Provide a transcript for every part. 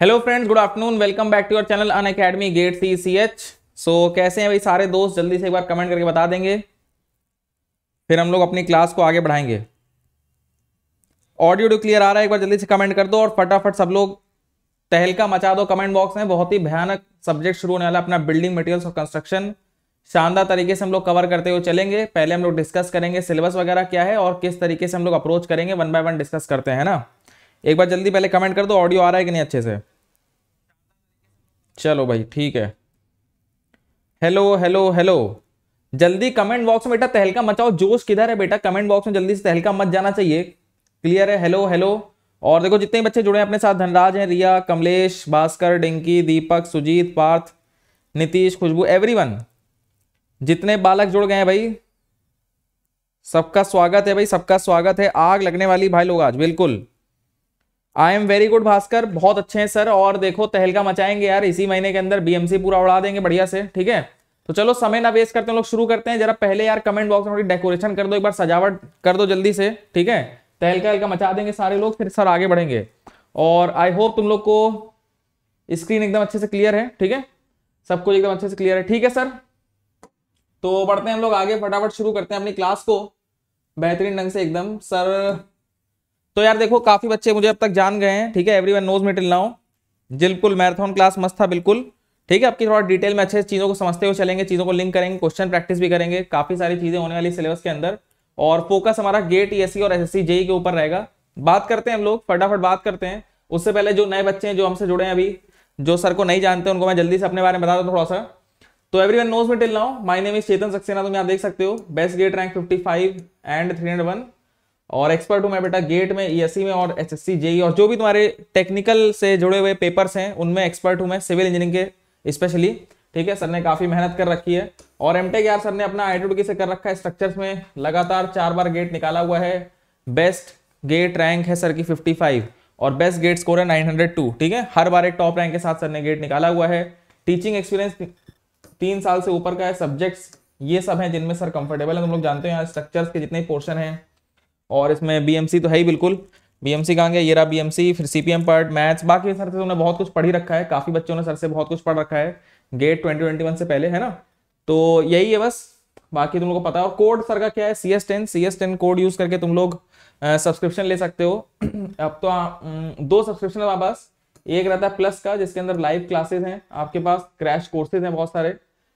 Hello friends good afternoon welcome back to your channel Unacademy GATE C C H so कैसे हैं भाई सारे दोस्त जल्दी से एक बार कमेंट करके बता देंगे फिर हम लोग अपनी क्लास को आगे बढ़ाएंगे ऑडियो डू क्लियर आ रहा है एक बार जल्दी से कमेंट कर दो और फटाफट सब लोग तहलका मचा दो कमेंट बॉक्स में बहुत ही भयानक सब्जेक्ट शुरू होने वाला अपना बिल्डिंग मटेरियल्स और कंस्ट्रक्शन शानदार तरीके से हम लोग कवर करते हुए चलेंगे पहले हम लोग डिस्कस करेंगे सिलेबस वगैरह क्या है और किस तरीके से हम लोग अप्रोच करेंगे वन बाय वन डिस्कस करते हैं ना एक बार जल्दी पहले कमेंट कर दो ऑडियो आ रहा है कि नहीं अच्छे से चलो भाई ठीक है हेलो हेलो हेलो जल्दी कमेंट बॉक्स में बेटा तहलका मचाओ जोश किधर है बेटा कमेंट बॉक्स में जल्दी से तहलका मच जाना चाहिए क्लियर है हेलो हेलो और देखो जितने बच्चे जुड़े हैं अपने साथ धनराज हैं रिया कमलेश भास्कर डिंकी दीपक सुजीत पार्थ नीतीश खुशबू एवरीवन जितने बालक जुड़ गए हैं भाई सबका स्वागत है भाई सबका स्वागत है आग लगने वाली भाई लोग आज बिल्कुल I am very good Bhaskar बहुत अच्छे हैं सर और देखो तहलका मचाएंगे यार इसी महीने के अंदर बीएमसी पूरा उड़ा देंगे बढ़िया से ठीक है तो चलो समय ना वेस्ट करते हैं लोग शुरू करते हैं जरा पहले यार कमेंट बॉक्स में थोड़ी डेकोरेशन कर दो एक बार सजावट कर दो जल्दी से ठीक है तहलका हल्का मचा देंगे सारे लोग फिर सर आगे बढ़ेंगे और आई होप तुम लोग को स्क्रीन एकदम अच्छे से क्लियर है ठीक है सब कुछ एकदम अच्छे से क्लियर है ठीक है सर तो बढ़ते हैं हम लोग आगे फटाफट शुरू करते हैं अपनी क्लास को बेहतरीन ढंग से एकदम सर तो यार देखो काफी बच्चे मुझे अब तक जान गए हैं ठीक है everyone knows me till now बिल्कुल मैराथन क्लास मस्त था बिल्कुल ठीक है आपकी थोड़ा डिटेल में अच्छे चीज़ों को समझते हुए चलेंगे चीज़ों को लिंक करेंगे क्वेश्चन प्रैक्टिस भी करेंगे काफ़ी सारी चीज़ें होने वाली सिलेबस के अंदर और फोकस हमारा गेट ई e और एस जेई e के ऊपर रहेगा बात करते हैं हम लोग फटाफट बात करते हैं उससे पहले जो नए बच्चे हैं जो हमसे जुड़े हैं अभी जो सर को नहीं जानते उनको मैं जल्दी से अपने बारे में बता दूँ थोड़ा सा तो everyone knows me till now my name is Chetan Saxena तुम यहाँ देख सकते हो best GATE rank fifty five and three hundred one और एक्सपर्ट हूं मैं बेटा गेट में ईएससी में और एचएससी जेई e, और जो भी तुम्हारे टेक्निकल से जुड़े हुए पेपर्स हैं उनमें एक्सपर्ट हूं मैं सिविल इंजीनियरिंग के स्पेशली ठीक है सर ने काफी मेहनत कर रखी है और एमटेक यार सर ने अपना आईटीडी से कर रखा है स्ट्रक्चर्स में लगातार चार बार गेट निकाला हुआ है बेस्ट गेट रैंक है सर की फिफ्टी और बेस्ट गेट स्कोर है नाइन ठीक है हर बार एक टॉप रैंक के साथ सर ने गेट निकाला हुआ है टीचिंग एक्सपीरियंस तीन साल से ऊपर का है सब्जेक्ट्स ये सब है जिनमें सर कंफर्टेबल है तुम लोग जानते हो यहाँ स्ट्रक्चर्स के जितने पोर्शन हैं और इसमें बीएमसी तो है ही बिल्कुल बीएमसी कहाँ गया ये रहा बीएमसी फिर सीपीएम पार्ट मैथ्स बाकी सर से तुमने बहुत कुछ पढ़ ही रखा है काफ़ी बच्चों ने सर से बहुत कुछ पढ़ रखा है गेट ट्वेंटी ट्वेंटी वन से पहले है ना तो यही है बस बाकी तुम लोग को पता है और कोड सर का क्या है C S ten C S ten code use करके तुम लोग सब्सक्रिप्शन ले सकते हो अब तो आ, दो सब्सक्रिप्शन है पास एक रहता है प्लस का जिसके अंदर लाइव क्लासेस हैं आपके पास क्रैश कोर्सेज हैं बहुत सारे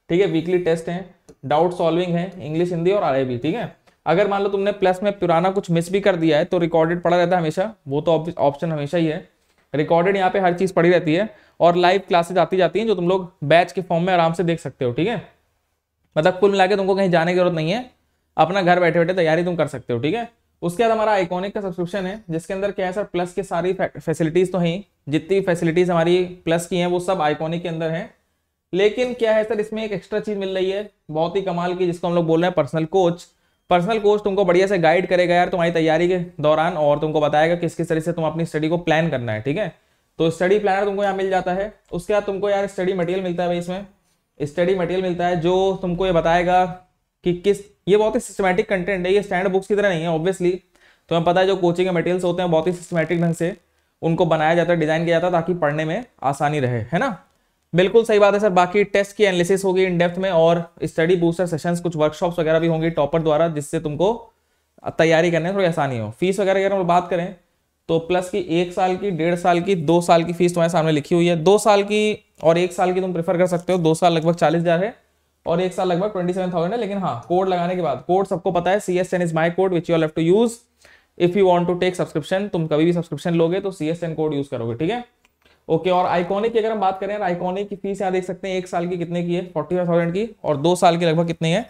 ठीक है वीकली टेस्ट हैं डाउट सॉल्विंग है इंग्लिश हिंदी और आर ठीक है अगर मान लो तुमने प्लस में पुराना कुछ मिस भी कर दिया है तो रिकॉर्डेड पड़ा रहता है हमेशा वो तो ऑप्शन हमेशा ही है रिकॉर्डेड यहाँ पे हर चीज़ पड़ी रहती है और लाइव क्लासेज आती जाती हैं जो तुम लोग बैच के फॉर्म में आराम से देख सकते हो ठीक है मतलब कुल मिला तुमको कहीं जाने की जरूरत नहीं है अपना घर बैठे बैठे तैयारी तुम कर सकते हो ठीक है उसके बाद हमारा आइकॉनिक का सब्सक्रिप्शन है जिसके अंदर क्या है सर प्लस की सारी फैसिलिटीज़ तो हैं जितनी फैसिलिटीज़ हमारी प्लस की हैं वो सब आइकॉनिक के अंदर हैं लेकिन क्या है सर इसमें एक एक्स्ट्रा चीज़ मिल रही है बहुत ही कमाल की जिसको हम लोग बोल रहे हैं पर्सनल कोच पर्सनल कोच तुमको बढ़िया से गाइड करेगा यार तुम्हारी तैयारी के दौरान और तुमको बताएगा किस किस तरीके से तुम अपनी स्टडी को प्लान करना है ठीक है तो स्टडी प्लानर तुमको यहाँ मिल जाता है उसके बाद तुमको यार स्टडी मटेरियल मिलता है भाई इसमें स्टडी मटेरियल मिलता है जो तुमको ये बताएगा कि किस ये बहुत ही सिस्टमेटिक कंटेंट है ये स्टैंड बुक्स की तरह नहीं है ऑब्वियसली तो हमें पता है जो कोचिंग के मटेरियल्स होते हैं बहुत ही सिस्टमेटिक ढंग से उनको बनाया जाता है डिजाइन किया जाता है ताकि पढ़ने में आसानी रहे है ना बिल्कुल सही बात है सर बाकी टेस्ट की एनालिसिस होगी इन डेप्थ में और स्टडी बूस्टर सेशंस कुछ वर्कशॉप्स वगैरह भी होंगी टॉपर द्वारा जिससे तुमको तैयारी करने में थोड़ी आसानी हो फीस वगैरह अगर हम बात करें तो प्लस की एक साल की डेढ़ साल की दो साल की फीस तुम्हारे सामने लिखी हुई है दो साल की और एक साल की तुम प्रेफर कर सकते हो दो साल लगभग चालीस हज़ार है और एक साल लगभग ट्वेंटी सेवन थाउजेंड है लेकिन हाँ कोड लगाने के बाद कोड सबको पता है C S N is my code which you have to use if you want to take subscription तुम कभी भी सब्सक्रिप्शन लोगे तो C S N code use करोगे ठीक है ओके और आइकॉनिक की अगर हम बात करें आइकॉनिक की फीस यहाँ देख सकते हैं एक साल की कितने की है फोर्टी फाइव थाउजेंड की और दो साल की लगभग कितनी है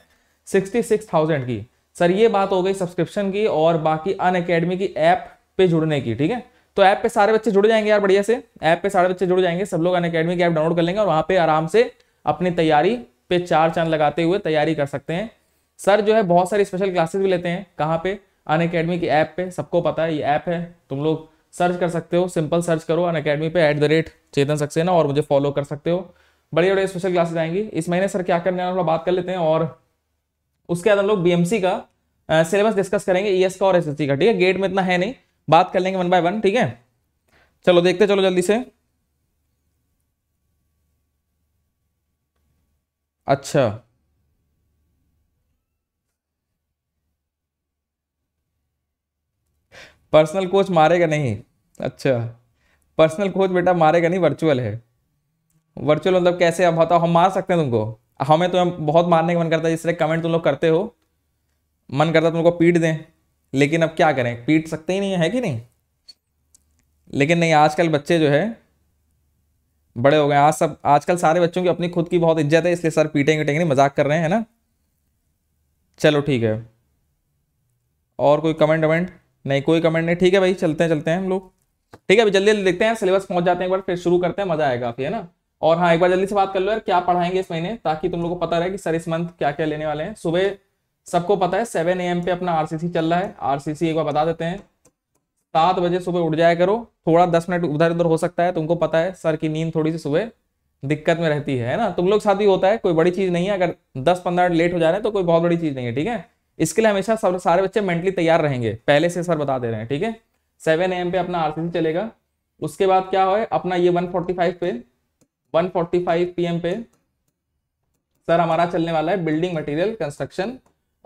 सिक्सटी सिक्स थाउजेंड की सर ये बात हो गई सब्सक्रिप्शन की और बाकी अन अकेडमी की ऐप पे जुड़ने की ठीक है तो ऐप पे सारे बच्चे जुड़ जाएंगे यार बढ़िया से ऐप पे सारे बच्चे जुड़ जाएंगे सब लोग अन अकेडमी की ऐप डाउनलोड कर लेंगे और वहाँ पे आराम से अपनी तैयारी पे चार चांद लगाते हुए तैयारी कर सकते हैं सर जो है बहुत सारी स्पेशल क्लासेस भी लेते हैं कहाँ पे अन अकेडमी की ऐप पे सबको पता है ये ऐप है तुम लोग सर्च कर सकते हो सिंपल सर्च करो अन अकेडमी पे at the rate Chetan Saxena और मुझे फॉलो कर सकते हो बड़ी बड़ी स्पेशल क्लासेस आएंगी इस महीने सर क्या करने वाला बात कर लेते हैं और उसके बाद हम लोग बी का सिलेबस डिस्कस करेंगे ई e का और एस का ठीक है गेट में इतना है नहीं बात कर लेंगे वन बाय वन ठीक है चलो देखते चलो जल्दी से अच्छा पर्सनल कोच मारेगा नहीं अच्छा पर्सनल कोच बेटा मारेगा नहीं वर्चुअल है वर्चुअल मतलब कैसे अब बताओ हम मार सकते हैं तुमको हमें तो हम बहुत मारने का मन करता है तरह कमेंट तुम लोग करते हो मन करता तुमको पीट दें लेकिन अब क्या करें पीट सकते ही नहीं है कि नहीं लेकिन नहीं आजकल बच्चे जो है बड़े हो गए आज सब आजकल सारे बच्चों की अपनी खुद की बहुत इज्जत है इसलिए सर पीटेंगे टेंगे नहीं मजाक कर रहे हैं है ना चलो ठीक है और कोई कमेंट वमेंट नहीं कोई कमेंट नहीं ठीक है भाई चलते हैं चलते हैं हम लोग ठीक है अभी जल्दी जल्दी देखते हैं सिलेबस पहुंच जाते हैं एक बार फिर शुरू करते हैं मजा आएगा काफी है ना और हाँ एक बार जल्दी से बात कर लो यार क्या पढ़ाएंगे इस महीने ताकि तुम लोग को पता रहे कि सर इस मंथ क्या क्या लेने वाले हैं सुबह सबको पता है सेवन ए पे अपना आरसीसी चल रहा है आरसीसी एक बार बता देते हैं सात बजे सुबह उठ जाया करो थोड़ा दस मिनट उधर उधर हो सकता है तुमको पता है सर की नींद थोड़ी सी सुबह दिक्कत में रहती है ना तुम लोग साथ ही होता है कोई बड़ी चीज नहीं है अगर दस पंद्रह मिनट लेट हो जा रहे हैं तो कोई बहुत बड़ी चीज नहीं है ठीक है इसके लिए हमेशा सब सारे बच्चे मेंटली तैयार रहेंगे पहले से सर बता दे रहे हैं ठीक है सेवन एम पे अपना आर चलेगा उसके बाद क्या हो अपना ये 145 पे 145 पीएम पे सर हमारा चलने वाला है बिल्डिंग मटेरियल कंस्ट्रक्शन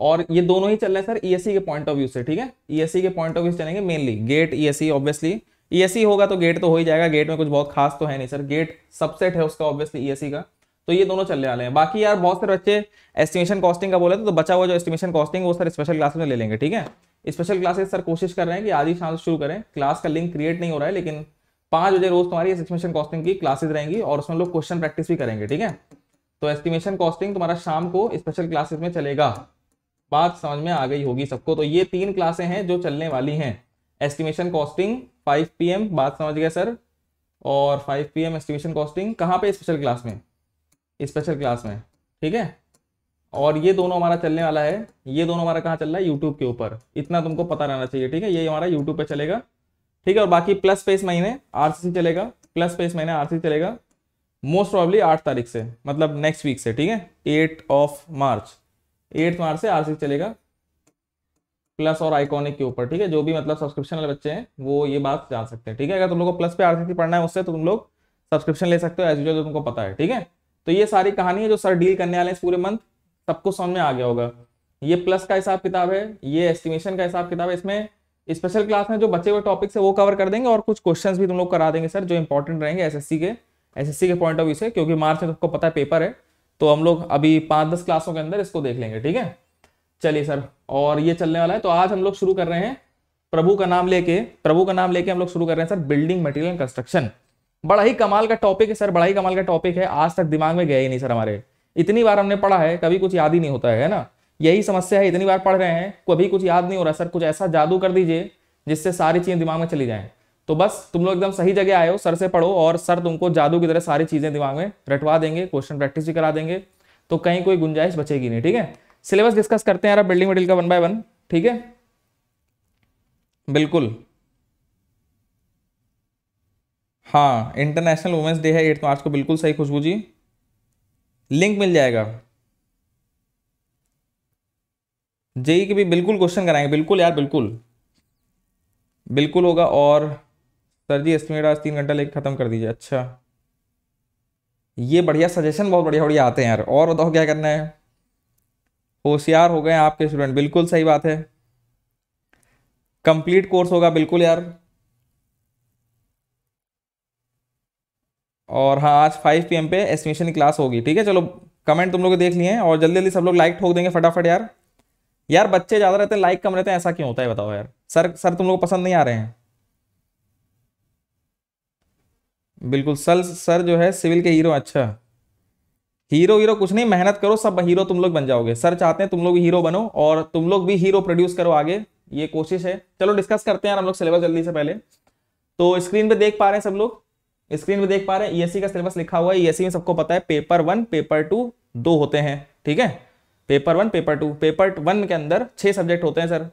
और ये दोनों ही चल रहे हैं सर ईएससी e के पॉइंट ऑफ व्यू से ठीक है ईएससी e के पॉइंट ऑफ व्यू चलेंगे mainly GATE ESE obviously ESE होगा तो गेट तो हो ही जाएगा गेट में कुछ बहुत खास तो है नहीं सर गेट सबसेट है उसका ऑब्वियसली ईएससी e का तो ये दोनों चलने वाले हैं बाकी यार बहुत सारे बच्चे एस्टिमेशन कॉस्टिंग का बोले तो, बचा हुआ जो एस्टिमेशन कॉस्टिंग वो सर स्पेशल क्लास में ले लेंगे ठीक है स्पेशल क्लासेस सर कोशिश कर रहे हैं कि आज ही शाम से शुरू करें क्लास का लिंक क्रिएट नहीं हो रहा है लेकिन पाँच बजे रोज तुम्हारी एस्टिमेशन कॉस्टिंग की क्लासेज रहेंगी और उसमें लोग क्वेश्चन प्रैक्टिस भी करेंगे ठीक है तो एस्टिमेशन कॉस्टिंग तुम्हारा शाम को स्पेशल क्लासेस में चलेगा बात समझ में आ गई होगी सबको तो ये तीन क्लासे हैं जो चलने वाली हैं एस्टिमेशन कॉस्टिंग 5 पीएम बात समझ गया सर और 5 पीएम एस्टिमेशन कॉस्टिंग कहाँ पे स्पेशल क्लास में स्पेशल क्लास में ठीक है और ये दोनों हमारा चलने वाला है ये दोनों हमारा कहाँ चल रहा है यूट्यूब के ऊपर इतना तुमको पता रहना चाहिए ठीक है ये हमारा यूट्यूब पर चलेगा ठीक है और बाकी प्लस पे इस महीने आर चलेगा प्लस पेस महीने आर चलेगा मोस्ट प्रॉब्ली आठ तारीख से मतलब नेक्स्ट वीक से ठीक है eight of March eight March से आरसीसी चलेगा प्लस और आइकॉनिक के ऊपर ठीक है जो भी मतलब सब्सक्रिप्शन वाले बच्चे हैं वो ये बात जान सकते हैं ठीक है अगर तुम लोग को प्लस पे आरसीसी पढ़ना है उससे तो तुम लोग सब्सक्रिप्शन ले सकते हो एज यूजल तुमको पता है ठीक है तो ये सारी कहानी है जो सर डील करने वाले हैं पूरे मंथ सबको समझ में आ गया होगा ये प्लस का हिसाब किताब है ये एस्टिमेशन का हिसाब किताब है इसमें स्पेशल क्लास में जो बचे हुए टॉपिक है वो कवर कर देंगे और कुछ क्वेश्चंस भी तुम लोग करा देंगे सर जो इंपॉर्टेंट रहेंगे एसएससी के एसएससी के पॉइंट ऑफ व्यू से क्योंकि मार्च में तो सबको पता है पेपर है तो हम लोग अभी पाँच दस क्लासों के अंदर इसको देख लेंगे ठीक है चलिए सर और ये चलने वाला है तो आज हम लोग शुरू कर रहे हैं प्रभु का नाम लेके प्रभु का नाम लेके हम लोग शुरू कर रहे हैं सर बिल्डिंग मटेरियल कंस्ट्रक्शन बड़ा ही कमाल का टॉपिक है सर बड़ा ही कमाल का टॉपिक है आज तक दिमाग में गया ही नहीं सर हमारे इतनी बार हमने पढ़ा है कभी कुछ याद ही नहीं होता है ना यही समस्या है इतनी बार पढ़ रहे हैं कभी कुछ याद नहीं हो रहा सर कुछ ऐसा जादू कर दीजिए जिससे सारी चीज़ें दिमाग में चली जाएं तो बस तुम लोग एकदम सही जगह आए हो सर से पढ़ो और सर तुमको जादू की तरह सारी चीज़ें दिमाग में रटवा देंगे क्वेश्चन प्रैक्टिस भी करा देंगे तो कहीं कोई गुंजाइश बचेगी नहीं ठीक है सिलेबस डिस्कस करते हैं यार बिल्डिंग मटेरियल का वन बाय वन ठीक है बिल्कुल हाँ इंटरनेशनल वुमेंस डे है एट मार्च तो को बिल्कुल सही खुशबू जी लिंक मिल जाएगा जेई के भी बिल्कुल क्वेश्चन कराएंगे बिल्कुल यार बिल्कुल बिल्कुल होगा और सर जी एस्टिमेट आज तीन घंटा लेके ख़त्म कर दीजिए अच्छा ये बढ़िया सजेशन बहुत बढ़िया बढ़िया आते हैं यार और बताओ क्या करना है होशियार हो गए आपके स्टूडेंट बिल्कुल सही बात है कंप्लीट कोर्स होगा बिल्कुल यार और हाँ आज 5 पीएम पे एस्टिमेशन की क्लास होगी ठीक है चलो कमेंट तुम लोग देख लिए हैं और जल्दी जल्दी सब लोग लाइक ठोक देंगे फटाफट यार यार बच्चे ज़्यादा रहते हैं लाइक कम रहते हैं ऐसा क्यों होता है बताओ यार सर सर तुम लोग पसंद नहीं आ रहे हैं बिल्कुल सर सर जो है सिविल के हीरो अच्छा हीरो हीरो कुछ नहीं मेहनत करो सब हीरो तुम लोग बन जाओगे सर चाहते हैं तुम लोग हीरो बनो और तुम लोग भी हीरो प्रोड्यूस करो आगे ये कोशिश है चलो डिस्कस करते हैं यार हम लोग सिलेबस जल्दी से पहले तो स्क्रीन पे देख पा रहे हैं सब लोग स्क्रीन पे देख पा रहे हैं ईएससी e का सिलेबस लिखा हुआ है ईएससी e में सबको पता है पेपर वन पेपर टू दो होते हैं ठीक है paper one paper two paper one के अंदर छह सब्जेक्ट होते हैं सर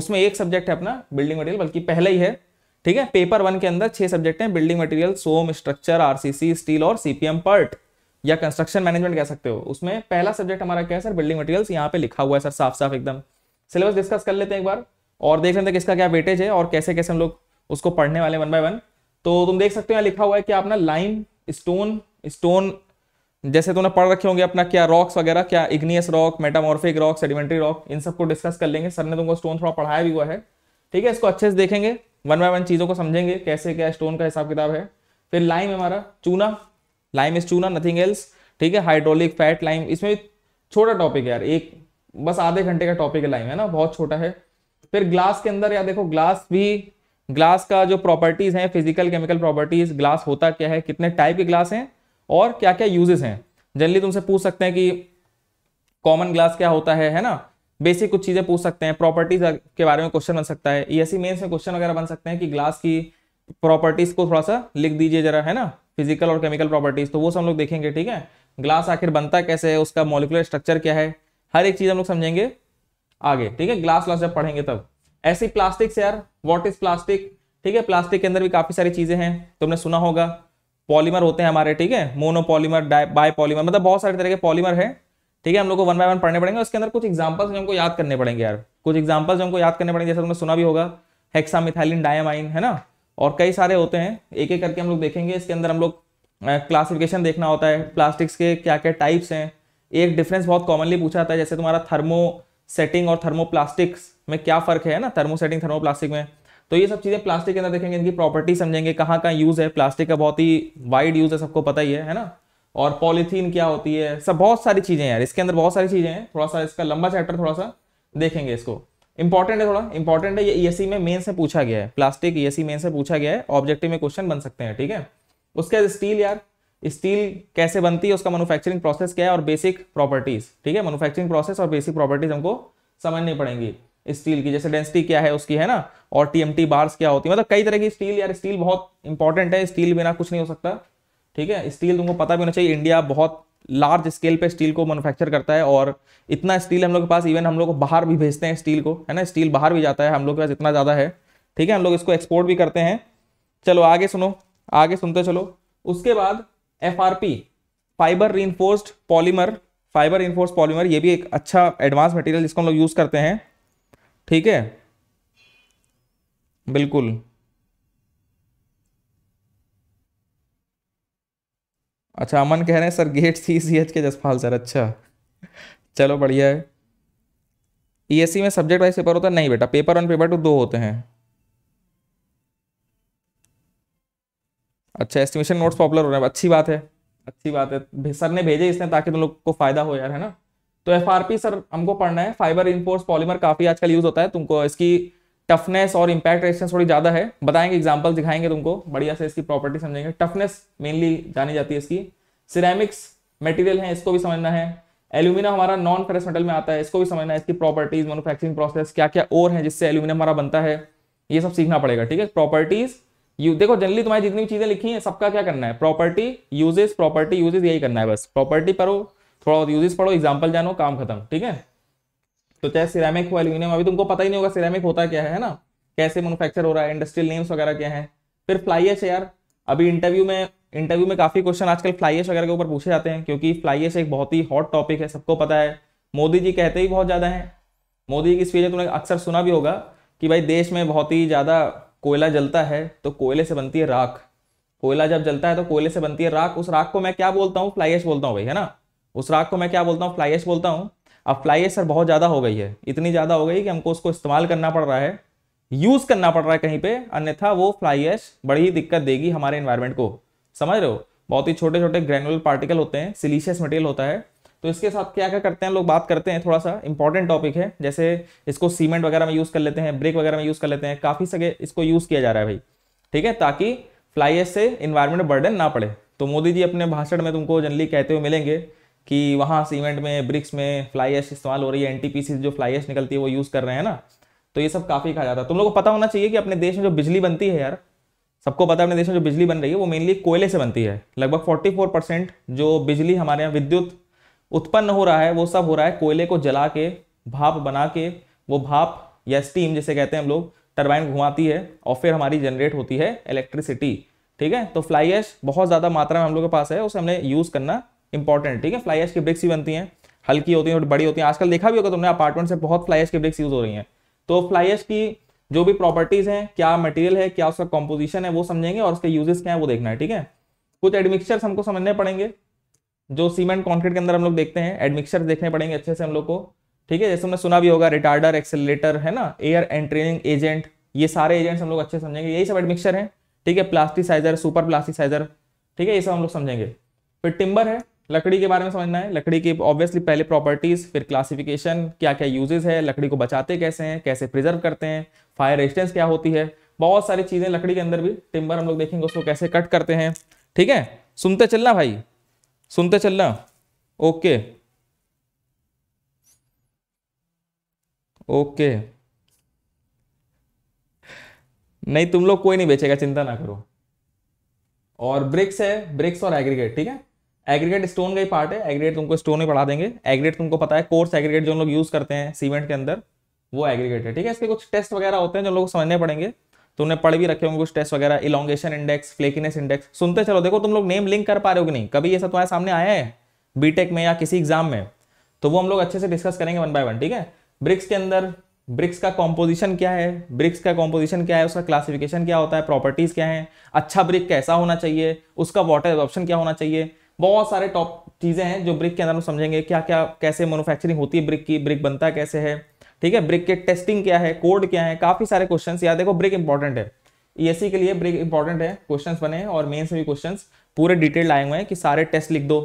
उसमें एक सब्जेक्ट है अपना बिल्डिंग मटेरियल बल्कि पहले ही है ठीक है पेपर वन के अंदर छह सब्जेक्ट हैं building material some structure RCC steel और सीपीएम पर्ट या कंस्ट्रक्शन मैनेजमेंट कह सकते हो उसमें पहला सब्जेक्ट हमारा क्या है सर बिल्डिंग मटेरियल्स यहाँ पे लिखा हुआ है सर साफ साफ एकदम सिलेबस डिस्कस कर लेते हैं एक बार और देख लेते हैं किसका क्या वेटेज है और कैसे कैसे हम लोग उसको पढ़ने वाले वन बाय वन तो तुम देख सकते हो यहाँ लिखा हुआ है कि आप ना लाइम स्टोन स्टोन जैसे तुमने पढ़ रखे होंगे अपना क्या रॉक्स वगैरह क्या igneous rock metamorphic rock sedimentary rock इन सबको डिस्कस कर लेंगे सर ने तुमको स्टोन थोड़ा पढ़ाया भी हुआ है ठीक है इसको अच्छे से देखेंगे वन बाय वन चीज़ों को समझेंगे कैसे क्या स्टोन का हिसाब किताब है फिर लाइम हमारा चूना लाइम इज चूना नथिंग एल्स ठीक है हाइड्रोलिक फैट लाइम इसमें छोटा टॉपिक है यार एक बस आधे घंटे का टॉपिक है लाइम है ना बहुत छोटा है फिर ग्लास के अंदर या देखो ग्लास भी ग्लास का जो प्रॉपर्टीज़ हैं फिजिकल केमिकल प्रॉपर्टीज़ ग्लास होता क्या है कितने टाइप के ग्लास हैं और क्या क्या यूजेस हैं जनरली तुमसे पूछ सकते हैं कि कॉमन ग्लास क्या होता है है ना बेसिक कुछ चीज़ें पूछ सकते हैं प्रॉपर्टीज के बारे में क्वेश्चन बन सकता है ई एस में क्वेश्चन वगैरह बन सकते हैं कि ग्लास की प्रॉपर्टीज को थोड़ा सा लिख दीजिए जरा है ना फिजिकल और केमिकल प्रॉपर्टीज तो वो सब हम लोग देखेंगे ठीक है ग्लास आखिर बनता कैसे है उसका मोलिकुलर स्ट्रक्चर क्या है हर एक चीज़ हम लोग समझेंगे आगे ठीक है ग्लास व्लास जब पढ़ेंगे तब ऐसी प्लास्टिक्स यार वॉट इज प्लास्टिक ठीक है प्लास्टिक के अंदर भी काफी सारी चीजें हैं तुमने सुना होगा पॉलीमर होते हैं हमारे ठीक है मोनोपॉलीमर बाय पॉलीमर मतलब बहुत सारे तरह के पॉलीमर है ठीक है हम लोग को वन बाय वन पढ़ने पड़ेंगे उसके अंदर कुछ एग्जाम्पल्स जो हमको याद करने पड़ेंगे यार कुछ एग्जाम्पल्स हमको याद करने पड़ेंगे जैसे तुमने सुना भी होगा हेक्सामिथाइलिन डायमाइन है ना और कई सारे होते हैं एक एक करके हम लोग देखेंगे इसके अंदर हम लोग क्लासिफिकेशन देखना होता है प्लास्टिक्स के क्या क्या टाइप्स हैं एक डिफरेंस बहुत कॉमनली पूछा जाता है जैसे तुम्हारा थर्मो सेटिंग और थर्मोप्लास्टिक्स में क्या फ़र्क है ना थर्मोसेटिंग थर्मोप्लास्टिक में तो ये सब चीज़ें प्लास्टिक के अंदर देखेंगे इनकी प्रॉपर्टी समझेंगे कहाँ कहाँ यूज़ है प्लास्टिक का बहुत ही वाइड यूज़ है सबको पता ही है है ना और पॉलीथीन क्या होती है सब बहुत सारी चीज़ें यार इसके अंदर बहुत सारी चीज़ें हैं थोड़ा सा इसका लंबा चैप्टर थोड़ा सा देखेंगे इसको इंपॉर्टेंट है थोड़ा इंपॉर्टेंट है ये ई में मेन से पूछा गया है प्लास्टिक ई मेन से पूछा गया है ऑब्जेक्टिव में क्वेश्चन बन सकते हैं ठीक है उसके बाद स्टील यार स्टील कैसे बनती है उसका मैनुफैक्चरिंग प्रोसेस क्या है और बेसिक प्रॉपर्टीज ठीक है मैनुफैक्चरिंग प्रोसेस और बेसिक प्रॉपर्टीज हमको समझनी पड़ेंगी स्टील की जैसे डेंसिटी क्या है उसकी है ना और टीएमटी बार्स क्या होती है मतलब कई तरह की स्टील यार स्टील बहुत इंपॉर्टेंट है स्टील बिना कुछ नहीं हो सकता ठीक है स्टील तुमको पता भी होना चाहिए इंडिया बहुत लार्ज स्केल पे स्टील को मैनुफैक्चर करता है और इतना स्टील हम लोग के पास इवन हम लोग बाहर भी भेजते हैं स्टील को है ना स्टील बाहर भी जाता है हम लोग के पास इतना ज़्यादा है ठीक है हम लोग इसको एक्सपोर्ट भी करते हैं चलो आगे सुनो आगे सुनते चलो उसके बाद F fibre reinforced polymer fibre reinforced polymer ये भी एक अच्छा एडवांस मटेरियल जिसको हम लोग यूज़ करते हैं ठीक है बिल्कुल अच्छा अमन कह रहे हैं sir GATE C C H के जसपाल सर अच्छा चलो बढ़िया है ईएससी e में सब्जेक्ट वाइज पेपर होता है नहीं बेटा पेपर वन पेपर टू दो होते हैं अच्छा एस्टिमेशन नोट्स पॉपुलर हो रहे हैं अच्छी बात है अच्छी बात है सर ने भेजे इसने ताकि तुम लोग को फायदा हो यार है ना तो एफ सर हमको पढ़ना है फाइबर इनफोर्स पॉलीमर काफ़ी आजकल यूज़ होता है तुमको इसकी टफनेस और इम्पैक्ट रेजिस्टेंस थोड़ी ज़्यादा है बताएंगे एग्जाम्पल दिखाएंगे तुमको बढ़िया से इसकी प्रॉपर्टी समझेंगे टफनेस मेनली जानी जाती है इसकी सिरेमिक्स मटेरियल है इसको भी समझना है एल्यूमिना हमारा नॉन फ्रेस मेटल में आता है इसको भी समझना है इसकी प्रॉपर्टीज मैनुफैक्चरिंग प्रोसेस क्या क्या और है जिससे एल्यूमिनियम हमारा बनता है ये सब सीखना पड़ेगा ठीक है प्रॉपर्टीज यू देखो जनरली तुम्हारी जितनी भी चीजें लिखी हैं सबका क्या करना है प्रॉपर्टी यूजेस प्रॉपर्टी यूजेस यही करना है बस प्रॉपर्टी पढ़ो थोड़ा बहुत यूजेस पढ़ो एग्जाम्पल जानो काम खत्म ठीक है तो चाहे सिरेमिक हो एल्यूमिनियम अभी तुमको तो पता ही नहीं होगा सिरेमिक होता क्या है ना कैसे मैनुफैक्चर हो रहा है इंडस्ट्रियल नेम्स वगैरह क्या है फिर फ्लाई एच यार अभी इंटरव्यू में इंटरव्यू में काफी क्वेश्चन आजकल फ्लाई एच वगैरह के ऊपर पूछे जाते हैं क्योंकि फ्लाई एच एक बहुत ही हॉट टॉपिक है सबको पता है मोदी जी कहते ही बहुत ज्यादा है मोदी जी की स्पीच तुमने अक्सर सुना भी होगा कि भाई देश में बहुत ही ज्यादा कोयला जलता है तो कोयले से बनती है राख कोयला जब जलता है तो कोयले से बनती है राख उस राख को मैं क्या बोलता हूँ फ्लाई एच बोलता हूँ भाई है ना उस राख को मैं क्या बोलता हूँ फ्लाई एश बोलता हूँ अब फ्लाई एश सर बहुत ज़्यादा हो गई है इतनी ज़्यादा हो गई कि हमको उसको इस्तेमाल करना पड़ रहा है यूज़ करना पड़ रहा है कहीं पे अन्यथा वो फ्लाई एश बड़ी दिक्कत देगी हमारे इन्वायरमेंट को समझ रहे हो बहुत ही छोटे छोटे ग्रेनुलर पार्टिकल होते हैं सिलीशियस मटेरियल होता है तो इसके साथ क्या क्या करते हैं लोग बात करते हैं थोड़ा सा इंपॉर्टेंट टॉपिक है जैसे इसको सीमेंट वगैरह में यूज़ कर लेते हैं ब्रेक वगैरह में यूज़ कर लेते हैं काफ़ी सगे इसको यूज़ किया जा रहा है भाई ठीक है ताकि फ्लाई एस से इन्वायरमेंट बर्डन ना पड़े तो मोदी जी अपने भाषण में तुमको जनरली कहते हुए मिलेंगे कि वहाँ सीमेंट में ब्रिक्स में फ्लाई एश इस्तेमाल हो रही है एन जो फ्लाई एश निकलती है वो यूज़ कर रहे हैं ना तो ये सब काफ़ी कहा जाता है तुम लोग को पता होना चाहिए कि अपने देश में जो बिजली बनती है यार सबको पता है अपने देश में जो बिजली बन रही है वो मेनली कोयले से बनती है लगभग फोर्टी परसेंट जो बिजली हमारे यहाँ विद्युत उत्पन्न हो रहा है वो सब हो रहा है कोयले को जला के भाप बना के वो भाप या स्टीम जैसे कहते हैं हम लोग टर्बाइन घुमाती है और फिर हमारी जनरेट होती है इलेक्ट्रिसिटी ठीक है तो फ्लाई एश बहुत ज़्यादा मात्रा में हम लोग के पास है उसे हमने यूज़ करना इंपॉर्टेंट ठीक है फ्लाई की ब्रिक्स ही बनती हैं हल्की होती हैं और बड़ी होती हैं आजकल देखा भी होगा तुमने अपार्टमेंट से बहुत फ्लाई की ब्रिक्स यूज हो रही हैं तो फ्लाई की जो भी प्रॉपर्टीज हैं क्या मटेरियल है क्या उसका कॉम्पोजिशन है वो समझेंगे और उसके यूजेस क्या है वो देखना है ठीक है कुछ एडमिक्सचर्स हमको समझने पड़ेंगे जो सीमेंट कॉन्क्रीट के अंदर हम लोग देखते हैं एडमिक्सचर देखने पड़ेंगे अच्छे से हम लोग को ठीक है जैसे हमने सुना भी होगा रिटार्डर एक्सेलेटर है ना एयर एंट्रेनिंग एजेंट ये सारे एजेंट्स हम लोग अच्छे समझेंगे यही सब एडमिक्सचर है ठीक है प्लास्टिसाइजर सुपर प्लास्टिसाइजर ठीक है ये सब हम लोग समझेंगे फिर टिम्बर है लकड़ी के बारे में समझना है लकड़ी की ऑब्वियसली पहले प्रॉपर्टीज फिर क्लासिफिकेशन क्या क्या यूजेस है लकड़ी को बचाते कैसे हैं कैसे प्रिजर्व करते हैं फायर रेजिस्टेंस क्या होती है बहुत सारी चीजें लकड़ी के अंदर भी टिम्बर हम लोग देखेंगे उसको कैसे कट करते हैं ठीक है सुनते चलना भाई सुनते चलना ओके ओके नहीं तुम लोग कोई नहीं बेचेगा चिंता ना करो और ब्रिक्स है ब्रिक्स और एग्रीगेट ठीक है एग्रीगेट स्टोन का ही पार्ट है एग्रीगेट तुमको स्टोन ही पढ़ा देंगे एग्रीगेट तुमको पता है कोर्स एग्रीगेट जो लोग यूज करते हैं सीमेंट के अंदर वो एग्रीगेट है ठीक है इसके कुछ टेस्ट वगैरह होते हैं जो लोग समझने पड़ेंगे तुमने तो पढ़ भी रखे होंगे कुछ टेस्ट वगैरह इलांगेशन इंडेक्स फ्लेकीनेस इंडेक्स सुनते चलो देखो तुम लोग नेम लिंक कर पा रहे हो कि नहीं कभी ऐसा सब तुम्हारे सामने आया है बीटेक में या किसी एग्जाम में तो वो हम लोग अच्छे से डिस्कस करेंगे वन बाय वन ठीक है ब्रिक्स के अंदर ब्रिक्स का कॉम्पोजिशन क्या है ब्रिक्स का कॉम्पोजिशन क्या है उसका क्लासिफिकेशन क्या होता है प्रॉपर्टीज क्या है अच्छा ब्रिक कैसा होना चाहिए उसका वाटर एब्जॉर्प्शन क्या होना चाहिए बहुत सारे टॉप चीज़ें हैं जो ब्रिक के अंदर हम समझेंगे क्या क्या कैसे मैनुफैक्चरिंग होती है ब्रिक की ब्रिक बनता कैसे है ठीक है ब्रिक के टेस्टिंग क्या है कोड क्या है काफ़ी सारे क्वेश्चन याद देखो ब्रिक इंपॉर्टेंट है ई के लिए ब्रेक इंपॉर्टेंट है क्वेश्चन बने हैं और मेन से भी क्वेश्चन पूरे डिटेल आए हुए हैं कि सारे टेस्ट लिख दो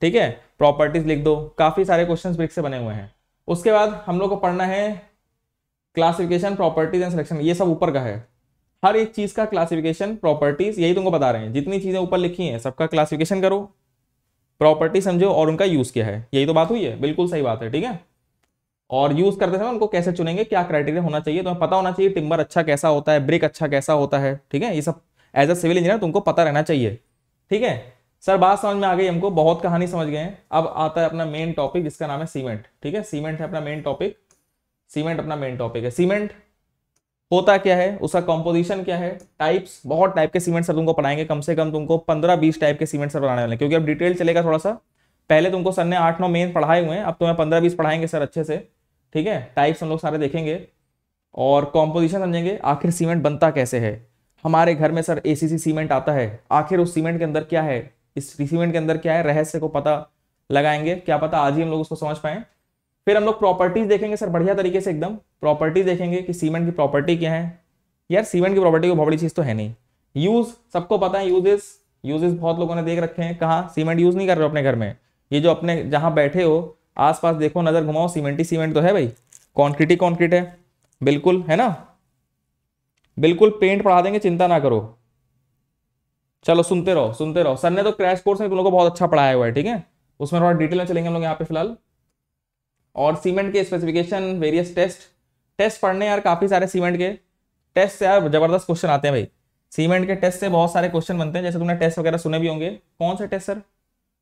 ठीक है प्रॉपर्टीज लिख दो काफ़ी सारे क्वेश्चन ब्रिक से बने हुए हैं उसके बाद हम लोग को पढ़ना है क्लासिफिकेशन प्रॉपर्टीज एंड सिलेक्शन ये सब ऊपर का है हर एक चीज का क्लासिफिकेशन प्रॉपर्टीज यही तुमको बता रहे हैं जितनी चीजें ऊपर लिखी हैं सबका क्लासिफिकेशन करो प्रॉपर्टी समझो और उनका यूज क्या है यही तो बात हुई है बिल्कुल सही बात है ठीक है और यूज करते समय उनको कैसे चुनेंगे क्या क्राइटेरिया होना चाहिए तुम्हें पता होना चाहिए टिम्बर अच्छा कैसा होता है ब्रेक अच्छा कैसा होता है ठीक है ये सब एज अ सिविल इंजीनियर तुमको पता रहना चाहिए ठीक है सर बात समझ में आ गई हमको बहुत कहानी समझ गए हैं अब आता है अपना मेन टॉपिक जिसका नाम है सीमेंट ठीक है सीमेंट है अपना मेन टॉपिक सीमेंट अपना मेन टॉपिक है सीमेंट होता क्या है उसका कॉम्पोजिशन क्या है टाइप्स बहुत टाइप के सीमेंट सर तुमको पढ़ाएंगे कम से कम तुमको पंद्रह बीस टाइप के सीमेंट सर बनाने वाले क्योंकि अब डिटेल चलेगा थोड़ा सा पहले तुमको सर ने आठ नौ मेन पढ़ाए हुए हैं अब तुम्हें पंद्रह बीस पढ़ाएंगे सर अच्छे से ठीक है टाइप्स हम लोग सारे देखेंगे और कॉम्पोजिशन समझेंगे आखिर सीमेंट बनता कैसे है हमारे घर में सर ए सीमेंट आता है आखिर उस सीमेंट के अंदर क्या है इस सीमेंट के अंदर क्या है रहस्य को पता लगाएंगे क्या पता आज ही हम लोग उसको समझ पाएं फिर हम लोग प्रॉपर्टीज देखेंगे सर बढ़िया तरीके से एकदम प्रॉपर्टीज देखेंगे कि सीमेंट की प्रॉपर्टी क्या है यार सीमेंट की प्रॉपर्टी को बहुत बड़ी चीज तो है नहीं यूज सबको पता है यूजेस यूजेस बहुत लोगों ने देख रखे हैं कहा सीमेंट यूज नहीं कर रहे हो अपने घर में ये जो अपने जहां बैठे हो आसपास देखो नजर घुमाओ सीमेंट ही सीमेंट तो है भाई कॉन्क्रीट ही कॉन्क्रीट है बिल्कुल है ना बिल्कुल पेंट पढ़ा देंगे चिंता ना करो चलो सुनते रहो सुनते रहो सर ने तो क्रैश कोर्स में तुम लोग को बहुत अच्छा पढ़ाया हुआ है ठीक है उसमें थोड़ा डिटेल में चलेंगे हम लोग यहाँ पे फिलहाल और सीमेंट के स्पेसिफिकेशन वेरियस टेस्ट टेस्ट पढ़ने यार काफ़ी सारे सीमेंट के टेस्ट से यार ज़बरदस्त क्वेश्चन आते हैं भाई सीमेंट के टेस्ट से बहुत सारे क्वेश्चन बनते हैं जैसे तुमने टेस्ट वगैरह सुने भी होंगे कौन से टेस्ट सर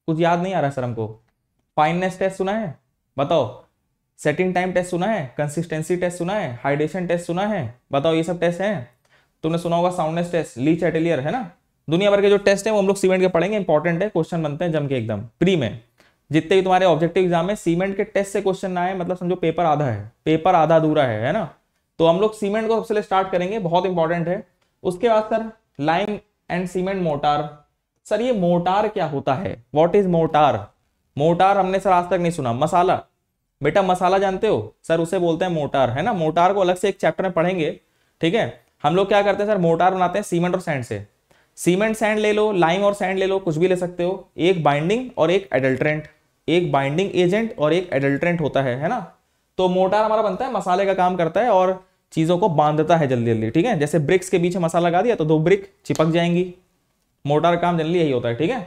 कुछ याद नहीं आ रहा सर हमको फाइननेस टेस्ट सुना है बताओ सेटिंग टाइम टेस्ट सुना है कंसिस्टेंसी टेस्ट सुना है हाइड्रेशन टेस्ट सुना है बताओ ये सब टेस्ट हैं तुमने सुना होगा साउंडनेस टेस्ट लीच एटेलियर है ना दुनिया भर के जो टेस्ट हैं वो हम लोग सीमेंट के पढ़ेंगे इंपॉर्टेंट है क्वेश्चन बनते हैं जम के एकदम प्री में जितने भी तुम्हारे ऑब्जेक्टिव एग्जाम में सीमेंट के टेस्ट से क्वेश्चन ना आए मतलब समझो पेपर आधा है पेपर आधा अधूरा है है ना तो हम लोग सीमेंट को सबसे स्टार्ट करेंगे बहुत इंपॉर्टेंट है उसके बाद sir lime and cement mortar sir ये मोटार क्या होता है वॉट इज मोटार मोटार हमने सर आज तक नहीं सुना मसाला बेटा मसाला जानते हो सर उसे बोलते हैं मोटार है ना मोटार को अलग से एक चैप्टर में पढ़ेंगे ठीक है हम लोग क्या करते हैं सर मोटार बनाते हैं सीमेंट और सैंड से सीमेंट सैंड ले लो लाइम और सैंड ले लो कुछ भी ले सकते हो एक बाइंडिंग और एक एडल्ट्रेंट एक बाइंडिंग एजेंट और एक एडल्ट्रेंट होता है है ना तो मोर्टार हमारा बनता है मसाले का काम करता है और चीज़ों को बांधता है जल्दी जल्दी ठीक है जैसे ब्रिक्स के बीच मसाला लगा दिया तो दो ब्रिक चिपक जाएंगी मोर्टार काम जल्दी यही होता है ठीक है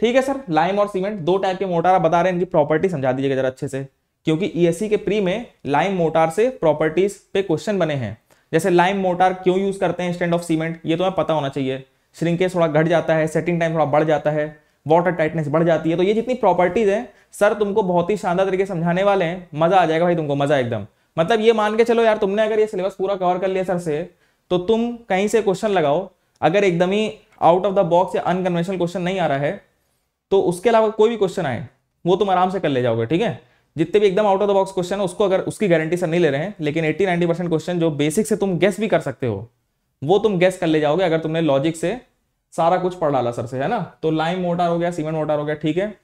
ठीक है सर लाइम और सीमेंट दो टाइप के मोटार आप बता रहे हैं इनकी प्रॉपर्टी समझा दीजिएगा जरा अच्छे से क्योंकि ईएससी e के प्री में लाइम मोटार से प्रॉपर्टीज पे क्वेश्चन बने हैं जैसे लाइम मोटार क्यों यूज करते हैं स्टैंड ऑफ सीमेंट ये तो हमें पता होना चाहिए श्रिंकेज थोड़ा घट जाता है सेटिंग टाइम थोड़ा बढ़ जाता है वाटर टाइटनेस बढ़ जाती है तो ये जितनी प्रॉपर्टीज हैं सर तुमको बहुत ही शानदार तरीके समझाने वाले हैं मजा आ जाएगा भाई तुमको मजा एकदम मतलब ये मान के चलो यार तुमने अगर ये सिलेबस पूरा कवर कर लिया सर से तो तुम कहीं से क्वेश्चन लगाओ अगर एकदम ही आउट ऑफ द बॉक्स या अनकन्वेंशनल क्वेश्चन नहीं आ रहा है तो उसके अलावा कोई भी क्वेश्चन आए वो तुम आराम से कर ले जाओगे ठीक है जितने भी एकदम out of the box question है उसको अगर उसकी गारंटी सर नहीं ले रहे हैं लेकिन 80 90 परसेंट क्वेश्चन जो बेसिक से तुम गैस भी कर सकते हो वो तुम गैस कर ले जाओगे अगर तुमने लॉजिक से सारा कुछ पढ़ डाला सर से है ना तो लाइम मोटर हो गया सीमेंट मोटर हो गया ठीक है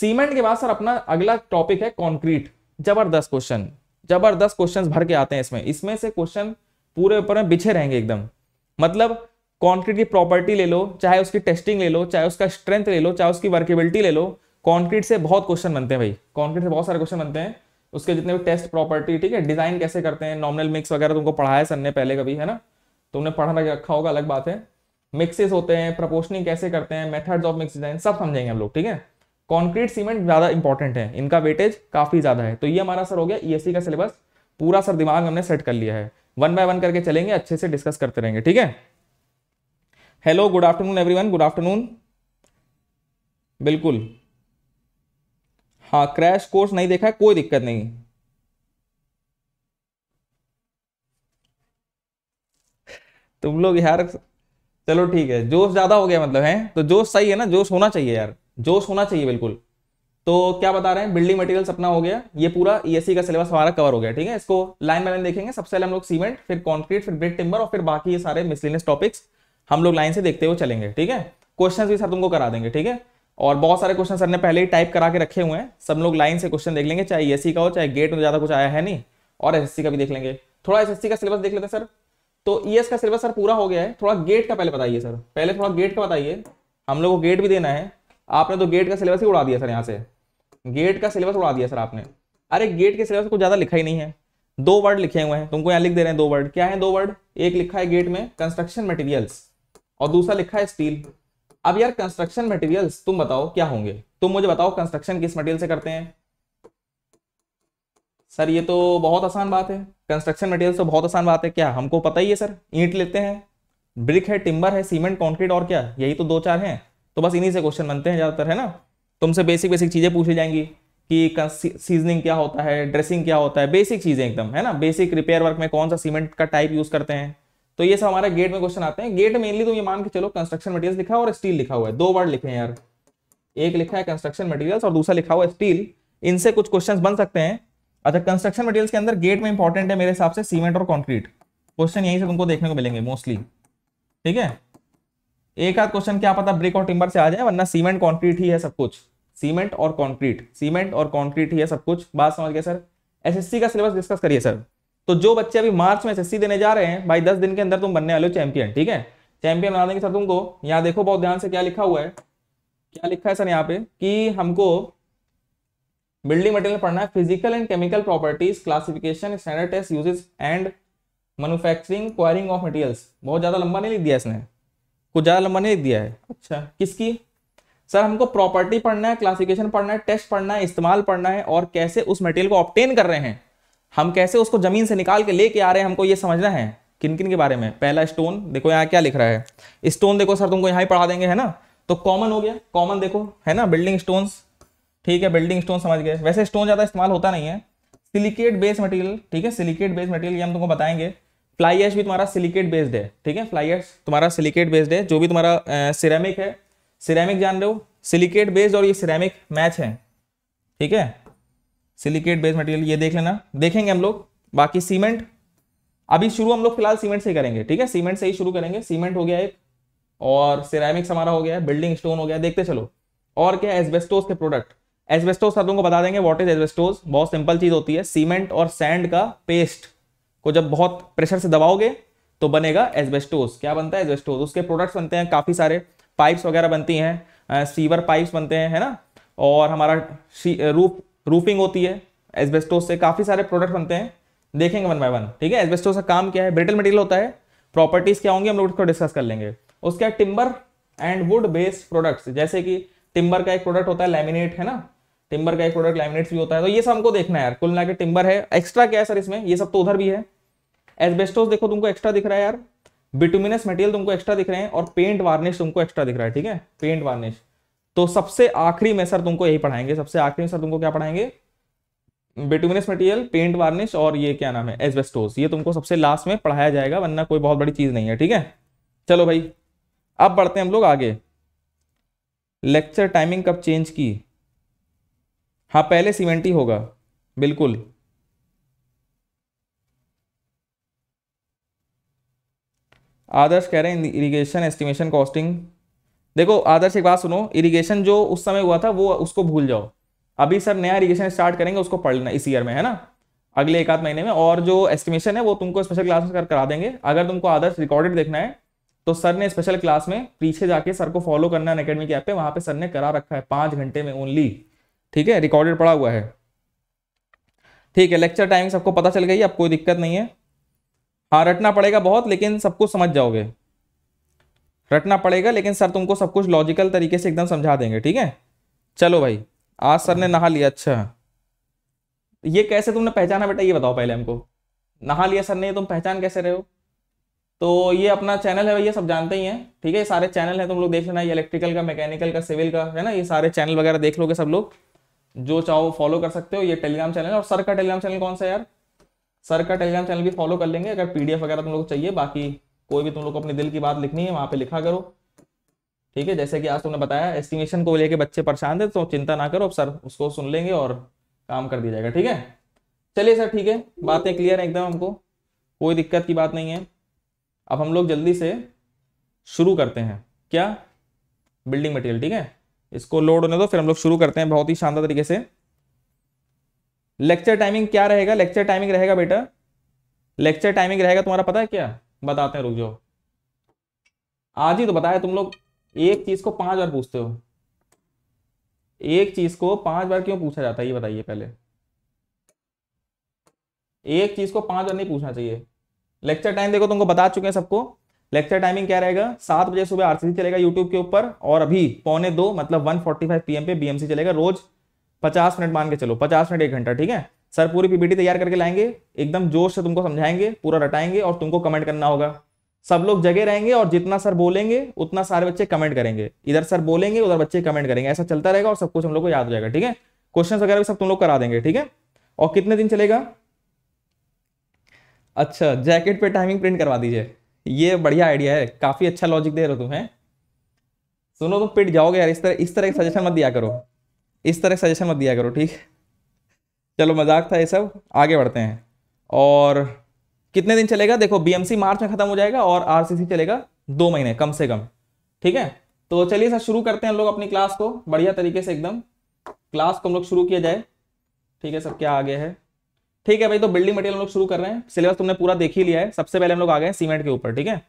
सीमेंट के बाद सर अपना अगला टॉपिक है कॉन्क्रीट जबरदस्त क्वेश्चन जबरदस्त क्वेश्चन भर के आते हैं इसमें इसमें से क्वेश्चन पूरे ऊपर में बिछे रहेंगे एकदम मतलब कॉन्क्रीट की प्रॉपर्टी ले लो चाहे उसकी टेस्टिंग ले लो चाहे उसका स्ट्रेंथ ले लो चाहे उसकी वर्केबिलिटी ले लो कॉन्क्रीट से बहुत क्वेश्चन बनते हैं भाई कॉन्क्रीट से बहुत सारे क्वेश्चन बनते हैं उसके जितने भी टेस्ट प्रॉपर्टी ठीक है डिजाइन कैसे करते हैं नॉमिनल मिक्स वगैरह तुमको पढ़ाया सर ने पहले कभी है ना तुमने पढ़ा रखा होगा अलग बात है मिक्सेस होते हैं प्रपोशनिंग कैसे करते हैं मेथड्स ऑफ मिक्स डिजाइन सब समझेंगे हम लोग ठीक है कॉन्क्रीट सीमेंट ज़्यादा इंपॉर्टेंट है इनका वेटेज काफ़ी ज़्यादा है तो ये हमारा सर हो गया ई e का सिलेबस पूरा सर दिमाग हमने सेट कर लिया है वन बाय वन करके चलेंगे अच्छे से डिस्कस करते रहेंगे ठीक है hello good afternoon every good afternoon बिल्कुल हाँ क्रैश कोर्स नहीं देखा है कोई दिक्कत नहीं तुम लोग यार चलो ठीक है जोश ज्यादा हो गया मतलब है तो जोश सही है ना जोश होना चाहिए यार जोश होना चाहिए बिल्कुल तो क्या बता रहे हैं बिल्डिंग मटेरियल अपना हो गया ये पूरा ईएससी e का सिलेबस हमारा कवर हो गया ठीक है इसको लाइन बाय लाइन देखेंगे सबसे पहले हम लोग सीमेंट फिर कॉन्क्रीट फिर ब्रेड टिम्बर और फिर बाकी ये सारे मिसलिनियस टॉपिक्स हम लोग लाइन से देखते हुए चलेंगे ठीक है क्वेश्चन भी सर तुमको करा देंगे ठीक है और बहुत सारे क्वेश्चन सर ने पहले ही टाइप करा के रखे हुए हैं सब लोग लाइन से क्वेश्चन देख लेंगे चाहे ईएससी e का हो चाहे गेट में ज्यादा कुछ आया है नहीं और एस का भी देख लेंगे थोड़ा एस का सिलेबस देख लेते हैं सर तो ईएस e का सिलेबस सर पूरा हो गया है थोड़ा गेट का पहले बताइए सर पहले थोड़ा गेट का बताइए हम लोग को गेट भी देना है आपने तो गेट का सिलेबस ही उड़ा दिया सर यहाँ से गेट का सिलेबस उड़ा दिया सर आपने अरे गेट के सिलेबस को ज़्यादा लिखा ही नहीं है दो वर्ड लिखे हुए हैं तुमको यहाँ लिख दे रहे हैं दो वर्ड क्या है दो वर्ड एक लिखा है गेट में कंस्ट्रक्शन मटेरियल्स और दूसरा लिखा है स्टील अब यार कंस्ट्रक्शन मटेरियल्स तुम बताओ क्या होंगे तुम मुझे बताओ कंस्ट्रक्शन किस मटेरियल से करते हैं सर ये तो बहुत आसान बात है कंस्ट्रक्शन मटेरियल तो बहुत आसान बात है क्या हमको पता ही है सर ईंट लेते हैं ब्रिक है टिम्बर है सीमेंट कॉन्क्रीट और क्या यही तो दो चार हैं तो बस इन्हीं से क्वेश्चन बनते हैं ज़्यादातर है ना तुमसे बेसिक बेसिक चीज़ें पूछी जाएंगी कि सीजनिंग क्या होता है ड्रेसिंग क्या होता है बेसिक चीज़ें एकदम है ना बेसिक रिपेयर वर्क में कौन सा सीमेंट का टाइप यूज़ करते हैं तो ये सब हमारे गेट में क्वेश्चन आते हैं गेट मेनली तो ये मान के चलो कंस्ट्रक्शन मटेरियल लिखा और स्टील लिखा हुआ है दो वर्ड लिखे हैं यार एक लिखा है कंस्ट्रक्शन मटेरियल्स और दूसरा लिखा हुआ है स्टील इनसे कुछ क्वेश्चंस बन सकते हैं अच्छा कंस्ट्रक्शन मटेरियल्स के अंदर गेट में इंपॉर्टेंट है मेरे हिसाब से सीमेंट और कॉन्क्रीट क्वेश्चन यहीं से तुमको देखने को मिलेंगे मोस्टली ठीक है एक आध क्वेश्चन क्या पता ब्रिक और टिम्बर से आ जाए वरना सीमेंट कॉन्क्रीट ही है सब कुछ सीमेंट और कॉन्क्रीट सीमेंट और कॉन्क्रीट ही है सब कुछ बात समझ गया सर एसएससी का सिलेबस डिस्कस करिए सर तो जो बच्चे अभी मार्च में एसएससी देने जा रहे हैं भाई दस दिन के अंदर तुम बनने वाले हो चैंपियन ठीक है चैंपियन बना देंगे सर तुमको यहाँ देखो बहुत ध्यान से क्या लिखा हुआ है क्या लिखा है सर यहाँ पे कि हमको बिल्डिंग मटेरियल पढ़ना है physical and chemical properties classification standard test uses and manufacturing quarrying of materials बहुत ज़्यादा लंबा नहीं लिख दिया इसने कुछ ज़्यादा लंबा नहीं लिख दिया है अच्छा किसकी सर हमको प्रॉपर्टी पढ़ना है क्लासिफिकेशन पढ़ना है टेस्ट पढ़ना है इस्तेमाल पढ़ना है और कैसे उस मटेरियल को ऑप्टेन कर रहे हैं हम कैसे उसको जमीन से निकाल के लेके आ रहे हैं हमको ये समझना है किन किन के बारे में पहला स्टोन देखो यहाँ क्या लिख रहा है स्टोन देखो सर तुमको यहाँ ही पढ़ा देंगे है ना तो कॉमन हो गया कॉमन देखो है ना बिल्डिंग स्टोन्स ठीक है बिल्डिंग स्टोन समझ गए वैसे स्टोन ज़्यादा इस्तेमाल होता नहीं है सिलिकेट बेस्ड मटेरियल ठीक है सिलिकेट बेस्ड मटेरियल ये हम तुमको बताएंगे फ्लाई एश भी तुम्हारा सिलिकेट बेस्ड है ठीक है फ्लाई एश तुम्हारा सिलिकेट बेस्ड है जो भी तुम्हारा सिरेमिक है सिरेमिक जान रहे हो सिलिकेट बेस्ड और ये सिरेमिक मैच है ठीक है सिलिकेट बेस्ड मटेरियल ये देख लेना देखेंगे हम लोग बाकी सीमेंट अभी शुरू हम लोग फिलहाल सीमेंट से करेंगे ठीक है सीमेंट से ही शुरू करेंगे सीमेंट हो गया एक और सिरेमिक्स हमारा हो गया बिल्डिंग स्टोन हो गया देखते चलो और क्या एस्बेस्टोस के प्रोडक्ट एस्बेस्टोस का तुमको को बता देंगे वॉट इज एस्बेस्टोस बहुत सिंपल चीज होती है सीमेंट और सैंड का पेस्ट को जब बहुत प्रेशर से दबाओगे तो बनेगा एजबेस्टोस क्या बनता है एस्बेस्टोस उसके प्रोडक्ट्स बनते हैं काफी सारे पाइप्स वगैरह बनती हैं सीवर पाइप्स बनते हैं है ना और हमारा रूफ रूफिंग होती है एस्बेस्टोस से काफी सारे प्रोडक्ट बनते हैं देखेंगे वन बाय वन ठीक है एस्बेस्टोस का काम क्या है ब्रिटल मटेरियल होता है प्रॉपर्टीज क्या होंगी हम लोग उसको डिस्कस कर लेंगे उसके बाद timber and wood based products जैसे कि टिम्बर का एक प्रोडक्ट होता है लेमिनेट है ना टिम्बर का एक प्रोडक्ट लैमिनेट्स भी होता है तो ये सब हमको देखना है यार कुल मिला टिम्बर है एक्स्ट्रा क्या है सर इसमें ये सब तो उधर भी है एसबेस्टोस देखो तुमको एक्स्ट्रा दिख रहा है यार बिटुमिनस मटेरियल तुमको एक्स्ट्रा दिख रहे हैं और पेंट वार्निश तुमको एक्स्ट्रा दिख रहा है ठीक है पेंट वार्निश तो सबसे आखिरी में सर तुमको यही पढ़ाएंगे सबसे आखिरी में सर तुमको क्या पढ़ाएंगे बिटुमिनस मटेरियल पेंट वार्निश और ये क्या नाम है एजबेस्टोस ये तुमको सबसे लास्ट में पढ़ाया जाएगा वरना कोई बहुत बड़ी चीज नहीं है ठीक है चलो भाई अब बढ़ते हैं हम लोग आगे लेक्चर टाइमिंग कब चेंज की हाँ पहले ही होगा बिल्कुल आदर्श कह रहे हैं इरिगेशन एस्टिमेशन कॉस्टिंग देखो आदर्श एक बात सुनो इरिगेशन जो उस समय हुआ था वो उसको भूल जाओ अभी सर नया इरिगेशन स्टार्ट करेंगे उसको पढ़ लेना इस ईयर में है ना अगले एक आध महीने में और जो एस्टिमेशन है वो तुमको स्पेशल क्लास में कर करा देंगे अगर तुमको आदर्श रिकॉर्डेड देखना है तो सर ने स्पेशल क्लास में पीछे जाके सर को फॉलो करना है अकेडमी के ऐप पे वहाँ पे सर ने करा रखा है पाँच घंटे में ओनली ठीक है रिकॉर्डेड पड़ा हुआ है ठीक है लेक्चर टाइमिंग सबको पता चल गई अब कोई दिक्कत नहीं है हाँ रटना पड़ेगा बहुत लेकिन सब कुछ समझ जाओगे रटना पड़ेगा लेकिन सर तुमको सब कुछ लॉजिकल तरीके से एकदम समझा देंगे ठीक है चलो भाई आज सर ने नहा लिया अच्छा ये कैसे तुमने पहचाना बेटा ये बताओ पहले हमको नहा लिया सर ने तुम पहचान कैसे रहे हो तो ये अपना चैनल है भैया सब जानते ही हैं ठीक है ये सारे चैनल हैं तुम लोग देख लेना ये इलेक्ट्रिकल का मैकेनिकल का सिविल का है ना ये सारे चैनल वगैरह देख लोगे सब लोग जो चाहो फॉलो कर सकते हो ये टेलीग्राम चैनल और सर का टेलीग्राम चैनल कौन सा यार सर का टेलीग्राम चैनल भी फॉलो कर लेंगे अगर पीडीएफ वगैरह तुम लोग चाहिए बाकी कोई भी तुम लोग को अपने दिल की बात लिखनी है वहां पे लिखा करो ठीक है जैसे कि आज तुमने बताया एस्टिमेशन को लेके बच्चे परेशान थे तो चिंता ना करो अब सर उसको सुन लेंगे और काम कर दिया जाएगा ठीक है चलिए सर ठीक है बातें क्लियर है एकदम हमको कोई दिक्कत की बात नहीं है अब हम लोग जल्दी से शुरू करते हैं क्या बिल्डिंग मटेरियल ठीक है इसको लोड होने दो फिर हम लोग शुरू करते हैं बहुत ही शानदार तरीके से लेक्चर टाइमिंग क्या रहेगा लेक्चर टाइमिंग रहेगा बेटा लेक्चर टाइमिंग रहेगा तुम्हारा पता है क्या बताते हैं रुक जाओ आज ही तो बताया तुम लोग एक चीज को पांच बार पूछते हो एक चीज को पांच बार क्यों पूछा जाता है ये बताइए पहले एक चीज को पांच बार नहीं पूछना चाहिए लेक्चर टाइम देखो तुमको बता चुके हैं सबको लेक्चर टाइमिंग क्या रहेगा सात बजे सुबह आरसीसी चलेगा यूट्यूब के ऊपर और अभी पौने दो मतलब वन फोर्टी फाइव पीएम पे बीएमसी चलेगा रोज पचास मिनट मान के चलो पचास मिनट एक घंटा ठीक है सर पूरी पीपीटी तैयार करके लाएंगे एकदम जोश से तुमको समझाएंगे पूरा रटाएंगे और तुमको कमेंट करना होगा सब लोग जगह रहेंगे और जितना सर बोलेंगे उतना सारे बच्चे कमेंट करेंगे इधर सर बोलेंगे उधर बच्चे कमेंट करेंगे ऐसा चलता रहेगा और सब कुछ हम लोग को याद हो जाएगा ठीक है क्वेश्चन वगैरह भी सब तुम लोग करा देंगे ठीक है और कितने दिन चलेगा अच्छा जैकेट पे टाइमिंग प्रिंट करवा दीजिए ये बढ़िया आइडिया है काफ़ी अच्छा लॉजिक दे रहे हो तुम है सुनो तुम पिट जाओगे यार इस तरह इस तरह के सजेशन मत दिया करो इस तरह सजेशन मत दिया करो ठीक चलो मजाक था ये सब आगे बढ़ते हैं और कितने दिन चलेगा देखो बीएमसी मार्च में ख़त्म हो जाएगा और आरसीसी चलेगा दो महीने कम से कम ठीक है तो चलिए सर शुरू करते हैं लोग अपनी क्लास को बढ़िया तरीके से एकदम क्लास को हम लोग शुरू किया जाए ठीक है सब क्या आगे है ठीक है भाई तो बिल्डिंग मटेरियल हम लोग शुरू कर रहे हैं सिलेबस तुमने पूरा देख ही लिया है सबसे पहले हम लोग आ गए सीमेंट के ऊपर ठीक है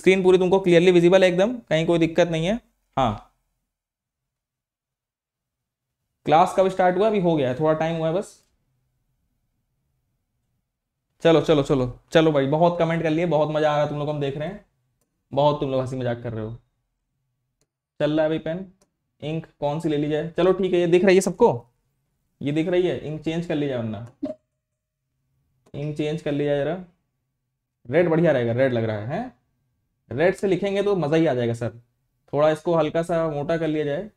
स्क्रीन पूरी तुमको क्लियरली विजिबल है एकदम कहीं कोई दिक्कत नहीं है हाँ क्लास कब स्टार्ट हुआ अभी हो गया है थोड़ा टाइम हुआ है बस चलो चलो चलो चलो भाई बहुत कमेंट कर लिए बहुत मजा आ रहा है तुम लोग हम देख रहे हैं बहुत तुम लोग हंसी मजाक कर रहे हो चल रहा है भाई पेन इंक कौन सी ले ली जाए चलो ठीक है ये दिख रही है सबको ये दिख रही है इंक चेंज कर लीजिए वरना इंक चेंज कर लिया जरा रेड बढ़िया रहेगा रेड लग रहा है रेड से लिखेंगे तो मज़ा ही आ जाएगा सर थोड़ा इसको हल्का सा मोटा कर लिया जाए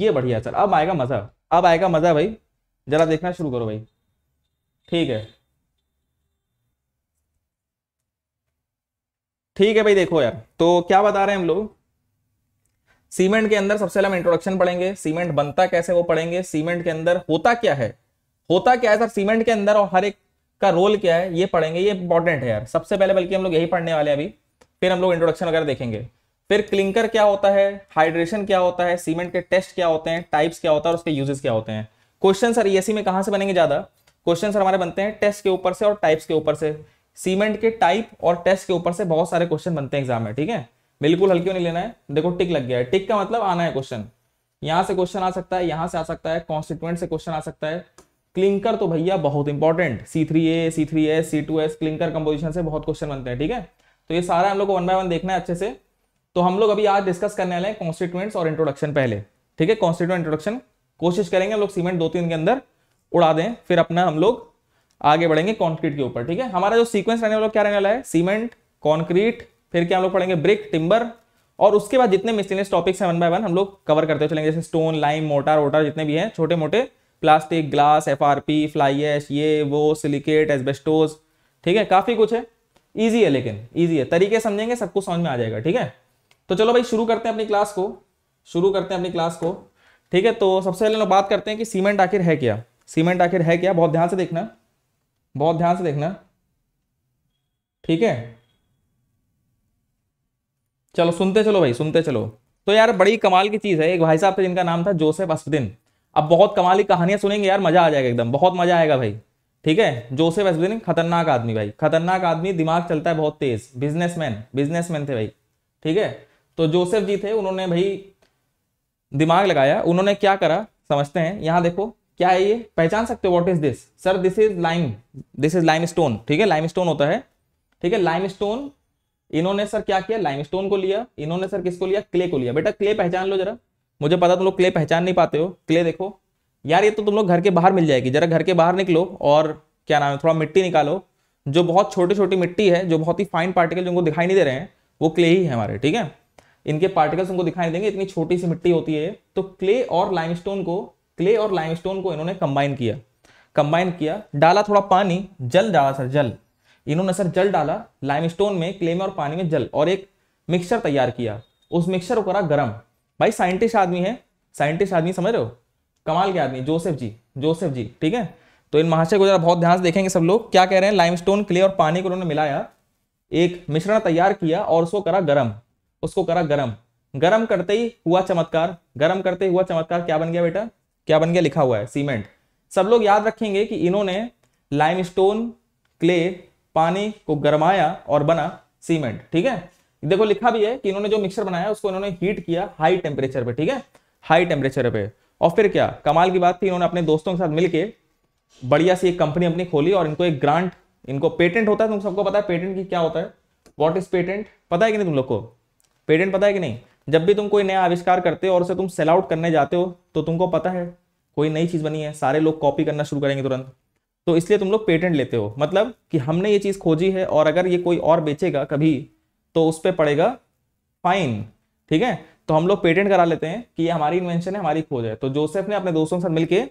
ये बढ़िया सर अब आएगा मज़ा अब आएगा मज़ा भाई ज़रा देखना शुरू करो भाई ठीक है ठीक है भाई देखो यार तो क्या बता रहे हैं हम लोग सीमेंट के अंदर सबसे पहले हम इंट्रोडक्शन पढ़ेंगे सीमेंट बनता कैसे वो पढ़ेंगे सीमेंट के अंदर होता क्या है होता क्या है सर सीमेंट के अंदर और हर एक का रोल क्या है ये पढ़ेंगे ये इंपॉर्टेंट है यार सबसे पहले बल्कि हम लोग यही पढ़ने वाले हैं अभी फिर हम लोग इंट्रोडक्शन वगैरह देखेंगे फिर क्लिंकर क्या होता है हाइड्रेशन क्या होता है सीमेंट के टेस्ट क्या होते हैं टाइप्स क्या होता है और उसके यूजेस क्या होते हैं क्वेश्चन सर ईएससी में कहाँ से बनेंगे ज़्यादा क्वेश्चन सर हमारे बनते हैं टेस्ट के ऊपर से और टाइप्स के ऊपर से सीमेंट के टाइप और टेस्ट के ऊपर से बहुत सारे क्वेश्चन बनते हैं एग्जाम में ठीक है बिल्कुल हल्की नहीं लेना है देखो टिक लग गया है टिक का मतलब आना है क्वेश्चन यहाँ से क्वेश्चन आ सकता है यहाँ से आ सकता है कॉन्स्टिट्यूएंट से क्वेश्चन आ सकता है क्लिंकर तो भैया बहुत important C three A C three S C two S clinker composition से बहुत क्वेश्चन बनते हैं ठीक है तो ये सारा हम लोग को वन बाय वन देखना है अच्छे से तो हम लोग अभी आज डिस्कस करने वाले हैं कॉन्स्टिट्यूएंट्स और इंट्रोडक्शन पहले ठीक है कॉन्स्टिट्यूएंट इंट्रोडक्शन कोशिश करेंगे हम लोग सीमेंट दो तीन के अंदर उड़ा दें फिर अपना हम लोग आगे बढ़ेंगे कॉन्क्रीट के ऊपर ठीक है हमारा जो सीक्वेंस रहने वाला क्या रहने वाला है सीमेंट कॉन्क्रीट फिर क्या हम लोग पढ़ेंगे ब्रिक टिम्बर और उसके बाद जितने मिसलिनियस टॉपिक्स हैं वन बाय वन हम लोग कवर करते चलेंगे जैसे स्टोन लाइम मोटर वोटर जितने भी हैं छोटे मोटे plastic glass F R P fly ash ये वो सिलिकेट एसबेस्टोज ठीक है काफ़ी कुछ है ईजी है लेकिन ईजी है तरीके समझेंगे सब कुछ समझ में आ जाएगा ठीक है तो चलो भाई शुरू करते हैं अपनी क्लास को शुरू करते हैं अपनी क्लास को ठीक है तो सबसे पहले बात करते हैं कि सीमेंट आखिर है क्या सीमेंट आखिर है क्या बहुत ध्यान से देखना बहुत ध्यान से देखना ठीक है चलो सुनते चलो भाई सुनते चलो तो यार बड़ी कमाल की चीज़ है एक भाई साहब थे जिनका नाम था जोसेफ असदीन अब बहुत कमाली कहानियां सुनेंगे यार मजा आ जाएगा एकदम बहुत मजा आएगा भाई ठीक है जोसेफ एसबिन खतरनाक आदमी भाई खतरनाक आदमी दिमाग चलता है बहुत तेज बिजनेसमैन बिजनेसमैन थे भाई ठीक है तो जोसेफ जी थे उन्होंने भाई दिमाग लगाया उन्होंने क्या करा समझते हैं यहाँ देखो क्या है ये पहचान सकते हो what is this sir this is lime this is limestone ठीक है लाइम स्टोन होता है ठीक है लाइम स्टोन इन्होंने सर क्या किया लाइम स्टोन को लिया इन्होंने सर किसको लिया क्ले को लिया बेटा क्ले पहचान लो जरा मुझे पता तुम लोग क्ले पहचान नहीं पाते हो क्ले देखो यार ये तो तुम लोग घर के बाहर मिल जाएगी जरा घर के बाहर निकलो और क्या नाम है थोड़ा मिट्टी निकालो जो बहुत छोटी छोटी मिट्टी है जो बहुत ही फाइन पार्टिकल जिनको दिखाई नहीं दे रहे हैं वो क्ले ही है हमारे ठीक है इनके पार्टिकल्स उनको दिखाई देंगे इतनी छोटी सी मिट्टी होती है तो क्ले और लाइमस्टोन को क्ले और लाइमस्टोन को इन्होंने कंबाइन किया कंबाइन किया डाला थोड़ा पानी जल डाला सर जल इन्होंने सर जल डाला लाइमस्टोन में क्ले में और पानी में जल और एक मिक्सचर तैयार किया उस मिक्सचर को करा गर्म भाई साइंटिस्ट आदमी है साइंटिस्ट आदमी समझ रहे हो कमाल के आदमी जोसेफ जी जोसेफ जी ठीक है तो इन महाशय को जरा बहुत ध्यान से देखेंगे सब लोग क्या कह रहे हैं लाइमस्टोन क्ले और पानी को उन्होंने मिलाया एक मिश्रण तैयार किया और उसको करा गरम उसको करा गरम गरम करते ही हुआ चमत्कार गरम करते ही हुआ चमत्कार क्या बन गया बेटा क्या बन गया लिखा हुआ है सीमेंट सब लोग याद रखेंगे कि इन्होंने लाइमस्टोन क्ले पानी को गरमाया और बना सीमेंट ठीक है देखो लिखा भी है कि इन्होंने जो मिक्सर बनाया उसको इन्होंने हीट किया हाई टेम्परेचर पे ठीक है हाई टेम्परेचर पे और फिर क्या कमाल की बात थी इन्होंने अपने दोस्तों के साथ मिलकर बढ़िया सी एक कंपनी अपनी खोली और इनको एक ग्रांट इनको पेटेंट होता है तुम सबको पता है पेटेंट की क्या होता है वॉट इज पेटेंट पता है कि नहीं तुम लोग को पेटेंट पता है कि नहीं जब भी तुम कोई नया आविष्कार करते हो और उसे तुम सेल आउट करने जाते हो तो तुमको पता है कोई नई चीज़ बनी है सारे लोग कॉपी करना शुरू करेंगे तुरंत तो इसलिए तुम लोग पेटेंट लेते हो मतलब कि हमने ये चीज़ खोजी है और अगर ये कोई और बेचेगा कभी तो उस पर पड़ेगा फाइन ठीक है तो हम लोग पेटेंट करा लेते हैं कि ये हमारी इन्वेंशन है हमारी खोज है तो जोसेफ ने अपने दोस्तों के साथ मिलकर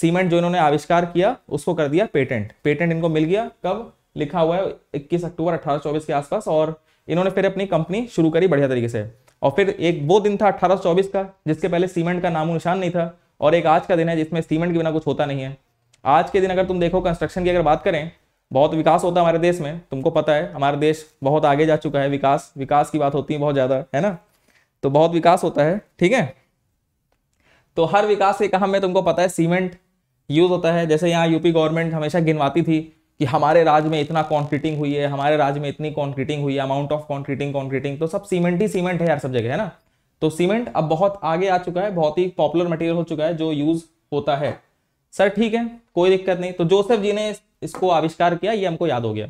सीमेंट जो इन्होंने आविष्कार किया उसको कर दिया पेटेंट पेटेंट इनको मिल गया कब लिखा हुआ है 21 अक्टूबर 1824 के आसपास और इन्होंने फिर अपनी कंपनी शुरू करी बढ़िया तरीके से और फिर एक वो दिन था 1824 का जिसके पहले सीमेंट का नामो निशान नहीं था और एक आज का दिन है जिसमें सीमेंट के बिना कुछ होता नहीं है आज के दिन अगर तुम देखो कंस्ट्रक्शन की अगर बात करें बहुत विकास होता है हमारे देश में तुमको पता है हमारा देश बहुत आगे जा चुका है विकास विकास की बात होती है बहुत ज़्यादा है ना तो बहुत विकास होता है ठीक है तो हर विकास के काम में तुमको पता है सीमेंट यूज़ होता है जैसे यहाँ यूपी गवर्नमेंट हमेशा गिनवाती थी कि हमारे राज्य में इतना कॉन्क्रीटिंग हुई है हमारे राज्य में इतनी कॉन्क्रीटिंग हुई है अमाउंट ऑफ कॉन्क्रीटिंग कॉन्क्रीटिंग तो सब सीमेंट ही सीमेंट है यार सब जगह है ना तो सीमेंट अब बहुत आगे आ चुका है बहुत ही पॉपुलर मटेरियल हो चुका है जो यूज़ होता है सर ठीक है कोई दिक्कत नहीं तो जोसेफ जी ने इसको आविष्कार किया ये हमको याद हो गया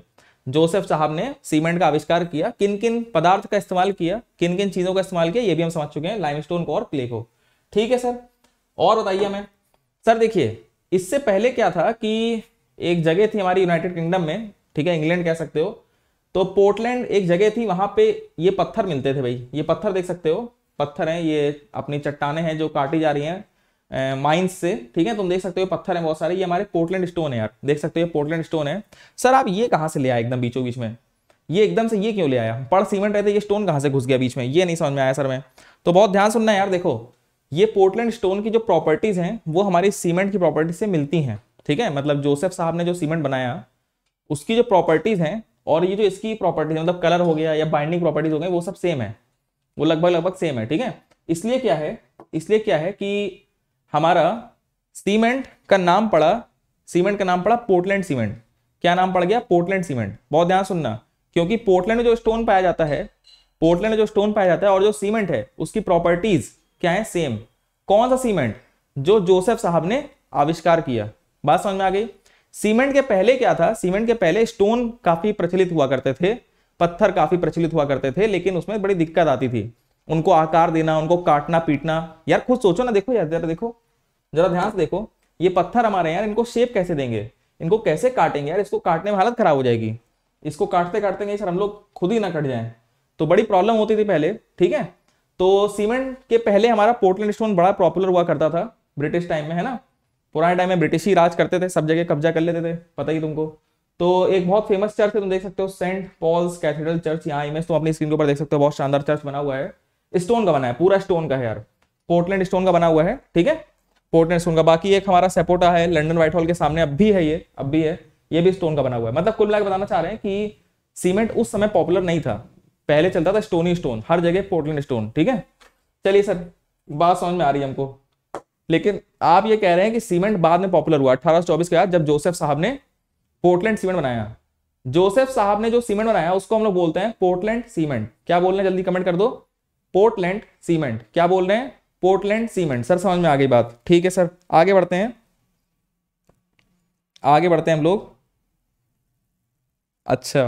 जोसेफ साहब ने सीमेंट का आविष्कार किया किन किन पदार्थ का इस्तेमाल किया किन किन चीजों का इस्तेमाल किया ये भी हम समझ चुके हैं लाइमस्टोन को और क्ले को ठीक है सर और बताइए हमें सर देखिए इससे पहले क्या था कि एक जगह थी हमारी यूनाइटेड किंगडम में ठीक है इंग्लैंड कह सकते हो तो पोर्टलैंड एक जगह थी वहां पे ये पत्थर मिलते थे भाई ये पत्थर देख सकते हो पत्थर हैं ये अपनी चट्टाने हैं जो काटी जा रही हैं माइंस से ठीक है तुम देख सकते हो पत्थर है बहुत सारे ये हमारे पोर्टलैंड स्टोन है यार देख सकते हो पोर्टलैंड स्टोन है सर आप ये कहाँ से ले आए एकदम बीचों बीच में ये एकदम से ये क्यों ले आया पड़ सीमेंट रहते ये स्टोन कहाँ से घुस गया बीच में ये नहीं समझ में आया सर मैं तो बहुत ध्यान सुनना यार देखो ये पोर्टलैंड स्टोन की जो प्रॉपर्टीज हैं वो हमारी सीमेंट की प्रॉपर्टी से मिलती हैं ठीक है मतलब जोसेफ साहब ने जो सीमेंट बनाया उसकी जो प्रॉपर्टीज हैं और ये जो इसकी प्रॉपर्टीज मतलब कलर हो गया या बाइंडिंग प्रॉपर्टीज हो गई वो सब सेम है वो लगभग लगभग सेम है ठीक है इसलिए क्या है इसलिए क्या है कि हमारा सीमेंट का नाम पड़ा सीमेंट का नाम पड़ा पोर्टलैंड सीमेंट क्या नाम पड़ गया पोर्टलैंड सीमेंट बहुत ध्यान सुनना क्योंकि पोर्टलैंड में जो स्टोन पाया जाता है पोर्टलैंड में जो स्टोन पाया जाता है और जो सीमेंट है उसकी प्रॉपर्टीज क्या है सेम कौन सा सीमेंट जो जोसेफ साहब ने आविष्कार किया बात समझ में आ गई सीमेंट के पहले क्या था सीमेंट के पहले स्टोन काफी प्रचलित हुआ करते थे पत्थर काफी प्रचलित हुआ करते थे लेकिन उसमें बड़ी दिक्कत आती थी उनको आकार देना उनको काटना पीटना यार खुद सोचो ना देखो यार जरा देखो जरा ध्यान से देखो ये पत्थर हमारे यार इनको शेप कैसे देंगे इनको कैसे काटेंगे यार इसको काटने में हालत खराब हो जाएगी इसको काटते काटते सर हम लोग खुद ही ना कट जाए तो बड़ी प्रॉब्लम होती थी पहले ठीक है तो सीमेंट के पहले हमारा पोर्टलैंड स्टोन बड़ा पॉपुलर हुआ करता था ब्रिटिश टाइम में है ना पुराने टाइम में ब्रिटिश ही राज करते थे सब जगह कब्जा कर लेते थे पता ही तुमको तो एक बहुत फेमस चर्च है तुम देख सकते हो सेंट पॉल्स कैथेड्रल चर्च यहाँ इमेज तुम अपनी स्क्रीन के ऊपर देख सकते हो बहुत शानदार चर्च बना हुआ है स्टोन का बना है पूरा स्टोन का है यार पोर्टलैंड स्टोन का बना हुआ है ठीक है पोर्टलैंड स्टोन का बाकी एक हमारा सेपोटा है लंडन व्हाइट हॉल के सामने अब भी है ये अब भी है ये भी स्टोन का बना हुआ है मतलब कुल मिलाकर बताना चाह रहे हैं कि सीमेंट उस समय पॉपुलर नहीं था पहले चलता था स्टोनी स्टोन हर जगह पोर्टलैंड स्टोन ठीक है चलिए सर बात समझ में आ रही है हमको लेकिन आप ये कह रहे हैं कि सीमेंट बाद में पॉपुलर हुआ अठारह के बाद जब जोसेफ साहब ने पोर्टलैंड सीमेंट बनाया जोसेफ साहब ने जो सीमेंट बनाया उसको हम लोग बोलते हैं पोर्टलैंड सीमेंट क्या बोल जल्दी कमेंट कर दो पोर्टलैंड सीमेंट क्या बोल रहे हैं पोर्टलैंड सीमेंट सर समझ में आ गई बात ठीक है सर आगे बढ़ते हैं आगे बढ़ते हैं हम लोग अच्छा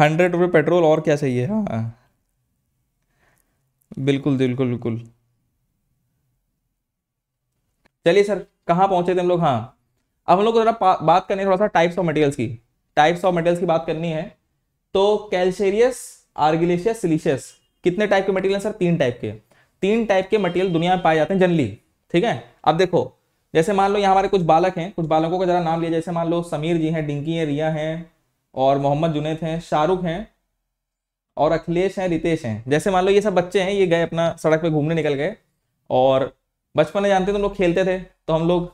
हंड्रेड रुपये पेट्रोल और क्या चाहिए हाँ बिल्कुल बिल्कुल बिल्कुल चलिए सर कहाँ पहुंचे थे हम लोग हाँ अब हम लोग को जरा बात करनी है थोड़ा सा टाइप्स ऑफ मटेरियल्स की टाइप्स ऑफ मटेरियल्स की बात करनी है तो कैल्शेरियस आर्गिलेशिया सिलिशियस कितने टाइप के मटेरियल सर तीन टाइप के तीन टाइप के मटेरियल दुनिया में पाए जाते हैं जनरली ठीक है अब देखो जैसे मान लो यहाँ हमारे कुछ बालक हैं कुछ बालकों का जरा नाम लिया जैसे मान लो समीर जी हैं डिंकी हैं रिया हैं और मोहम्मद जुनेद हैं शाहरुख हैं और अखिलेश हैं रितेश हैं जैसे मान लो ये सब बच्चे हैं ये गए अपना सड़क पे घूमने निकल गए और बचपन में जानते थे तो हम लोग खेलते थे तो हम लोग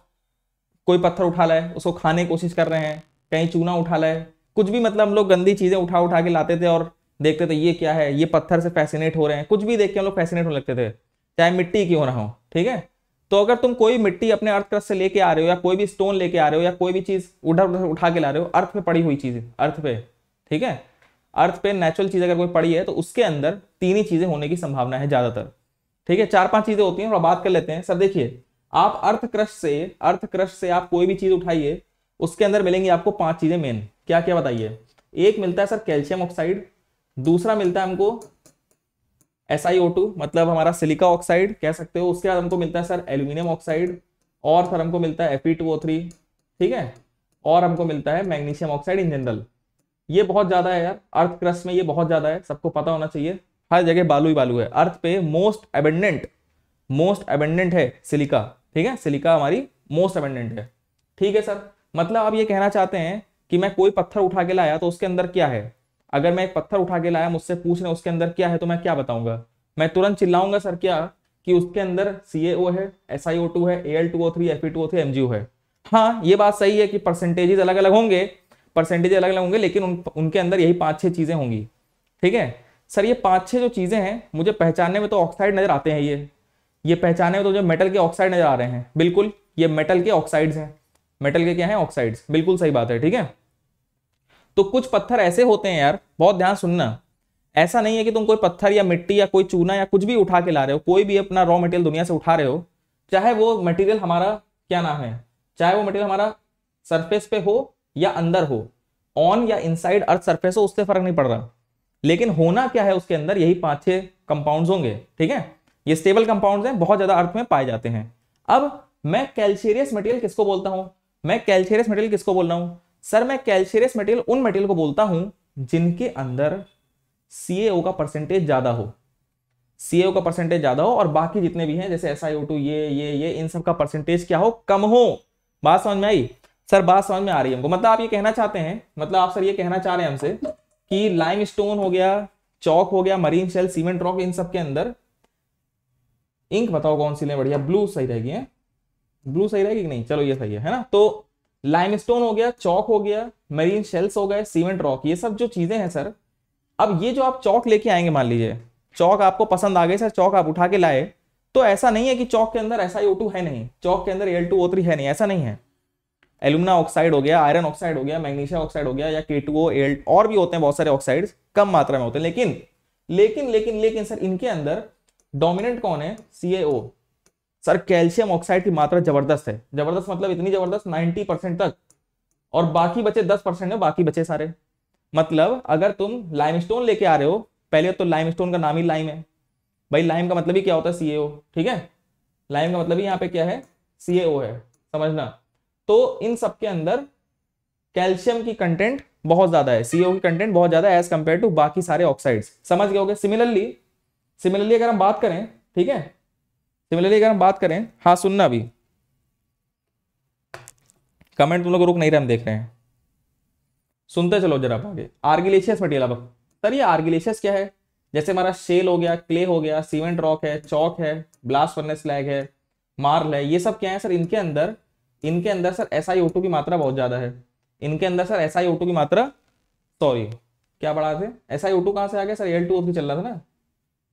कोई पत्थर उठा लाए उसको खाने की कोशिश कर रहे हैं कहीं चूना उठा लाए कुछ भी मतलब हम लोग गंदी चीज़ें उठा उठा के लाते थे और देखते थे ये क्या है ये पत्थर से फैसिनेट हो रहे हैं कुछ भी देख के हम लोग फैसिनेट होने लगते थे चाहे मिट्टी क्यों ना हो ठीक है तो अगर तुम कोई मिट्टी अपने अर्थ से लेके आ रहे हो या कोई भी स्टोन लेके आ रहे हो या कोई भी चीज़ उधर उधर उठा के ला रहे हो अर्थ पे पड़ी हुई चीज़ अर्थ पे ठीक है अर्थ पे नेचुरल चीज़ अगर कोई पड़ी है तो उसके अंदर तीन ही चीज़ें होने की संभावना है ज़्यादातर ठीक है चार पांच चीज़ें होती हैं और बात कर लेते हैं सर देखिए आप अर्थ से अर्थ से आप कोई भी चीज़ उठाइए उसके अंदर मिलेंगी आपको पांच चीज़ें मेन क्या क्या बताइए एक मिलता है सर कैल्शियम ऑक्साइड दूसरा मिलता है हमको एस मतलब हमारा सिलिका ऑक्साइड कह सकते हो उसके बाद हमको मिलता है सर एल्यूमिनियम ऑक्साइड और सर हमको मिलता है Fe2O3 ठीक है और हमको मिलता है मैग्नीशियम ऑक्साइड इन जनरल ये बहुत ज़्यादा है यार अर्थ क्रस्ट में ये बहुत ज़्यादा है सबको पता होना चाहिए हर जगह बालू ही बालू है अर्थ पे मोस्ट एबेंडेंट मोस्ट एबेंडेंट है सिलिका ठीक है सिलिका हमारी मोस्ट एबेंडेंट है ठीक है सर मतलब आप ये कहना चाहते हैं कि मैं कोई पत्थर उठा के लाया तो उसके अंदर क्या है अगर मैं एक पत्थर उठा के लाया मुझसे पूछ रहे उसके अंदर क्या है तो मैं क्या बताऊंगा मैं तुरंत चिल्लाऊंगा सर क्या कि उसके अंदर सी है एस है A L two O three F E two O three M G है हाँ ये बात सही है कि परसेंटेजेज अलग अलग होंगे परसेंटेज अलग अलग होंगे लेकिन उन, उनके अंदर यही पाँच छह चीज़ें होंगी ठीक है सर ये पाँच छह जो चीज़ें हैं मुझे पहचानने में तो ऑक्साइड नज़र आते हैं ये ये पहचानने में तो मुझे मेटल के ऑक्साइड नज़र आ रहे हैं बिल्कुल ये मेटल के ऑक्साइड्स हैं मेटल के क्या हैं ऑक्साइड्स बिल्कुल सही बात है ठीक है तो कुछ पत्थर ऐसे होते हैं यार बहुत ध्यान सुनना ऐसा नहीं है कि तुम कोई पत्थर या मिट्टी या कोई चूना या कुछ भी उठा के ला रहे हो कोई भी अपना रॉ मटेरियल दुनिया से उठा रहे हो चाहे वो मटेरियल हमारा क्या नाम है चाहे वो मटेरियल हमारा सरफेस पे हो या अंदर हो ऑन या इनसाइड अर्थ सरफेस हो उससे फर्क नहीं पड़ रहा लेकिन होना क्या है उसके अंदर यही पांच छह कंपाउंड होंगे ठीक है ये स्टेबल कंपाउंड हैं बहुत ज्यादा अर्थ में पाए जाते हैं अब मैं कैल्शियरियस मटेरियल किसको बोलता हूँ मैं कैल्शियरियस मटेरियल किसको बोल रहा हूँ सर मैं कैल्शियस मटेरियल उन मटेरियल को बोलता हूं जिनके अंदर सी का परसेंटेज ज्यादा हो सी का परसेंटेज ज्यादा हो और बाकी जितने भी हैं जैसे एस ये ये ये इन सब का परसेंटेज क्या हो कम हो बात समझ में आई सर बात समझ में आ रही है हमको मतलब आप ये कहना चाहते हैं मतलब आप सर ये कहना चाह रहे हैं हमसे कि लाइम स्टोन हो गया चौक हो गया मरीन शेल सीमेंट रॉक इन सब के अंदर इंक बताओ कौन सी लें बढ़िया ब्लू सही रहेगी है ब्लू सही रहेगी कि नहीं चलो ये सही है है ना तो लाइमस्टोन हो गया चौक हो गया मरीन शेल्स हो गए सीमेंट रॉक ये सब जो चीज़ें हैं सर अब ये जो आप चौक लेके आएंगे मान लीजिए चौक आपको पसंद आ गए सर चौक आप उठा के लाए तो ऐसा नहीं है कि चौक के अंदर ऐसा ही है नहीं चौक के अंदर एल टू है नहीं ऐसा नहीं है एलुमिना ऑक्साइड हो गया आयरन ऑक्साइड हो गया मैग्नीशियम ऑक्साइड हो गया या के टू एल और भी होते हैं बहुत सारे ऑक्साइड कम मात्रा में होते हैं लेकिन लेकिन लेकिन लेकिन सर इनके अंदर डोमिनेंट कौन है सी सर कैल्शियम ऑक्साइड की मात्रा जबरदस्त है जबरदस्त मतलब इतनी जबरदस्त नाइनटी परसेंट तक और बाकी बचे दस परसेंट है बाकी बचे सारे मतलब अगर तुम लाइमस्टोन लेके आ रहे हो पहले तो लाइमस्टोन का नाम ही लाइम है भाई लाइम का मतलब ही क्या होता है सीएओ ठीक है लाइम का मतलब ही यहाँ पे क्या है सीएओ है समझना तो इन सब के अंदर कैल्शियम की कंटेंट बहुत ज्यादा है सीएओ की कंटेंट बहुत ज्यादा है एज कंपेयर टू बाकी सारे ऑक्साइड्स समझ गए सिमिलरली सिमिलरली अगर हम बात करें ठीक है सिमिलरली अगर हम बात करें हाँ सुनना अभी कमेंट तुम लोग रुक नहीं रहे हम देख रहे हैं सुनते चलो जरा आगे आर्गिलेशियस मटेरियल अब सर ये आर्गिलेशियस क्या है जैसे हमारा शेल हो गया क्ले हो गया सीमेंट रॉक है चौक है ब्लास्ट फर्नेस लैग है मार्ल है ये सब क्या है सर इनके अंदर इनके अंदर सर एस की मात्रा बहुत ज्यादा है इनके अंदर सर एस की मात्रा सॉरी क्या बढ़ा थे एस आई कहाँ से आ गया सर एल टू चल रहा था ना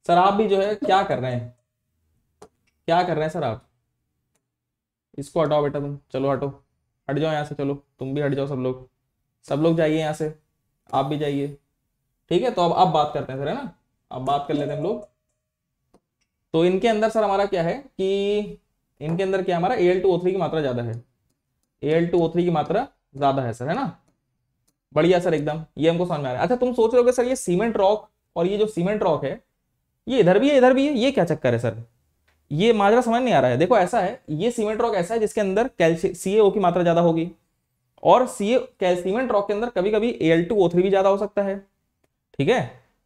सर आप भी जो है क्या कर रहे हैं क्या कर रहे हैं सर आप इसको हटाओ बेटा तुम चलो हटो हट जाओ यहाँ से चलो तुम भी हट जाओ सब लोग सब लोग जाइए यहाँ से आप भी जाइए ठीक है तो अब अब बात करते हैं सर है ना अब बात कर लेते हैं हम लोग तो इनके अंदर सर हमारा क्या है कि इनके अंदर क्या हमारा A L two O three की मात्रा ज्यादा है A L two O three की मात्रा ज्यादा है सर है ना बढ़िया सर एकदम ये हमको समझ में आ रहा है अच्छा तुम सोच रहे हो सर ये सीमेंट रॉक और ये जो सीमेंट रॉक है ये इधर भी है इधर भी है ये क्या चक्कर है सर ये माजरा समझ नहीं आ रहा है देखो ऐसा है ये सीमेंट रॉक ऐसा है जिसके अंदर कैल्शियम सी की मात्रा ज्यादा होगी और सी सीमेंट रॉक के अंदर कभी कभी ए एल टू भी ज्यादा हो सकता है ठीक है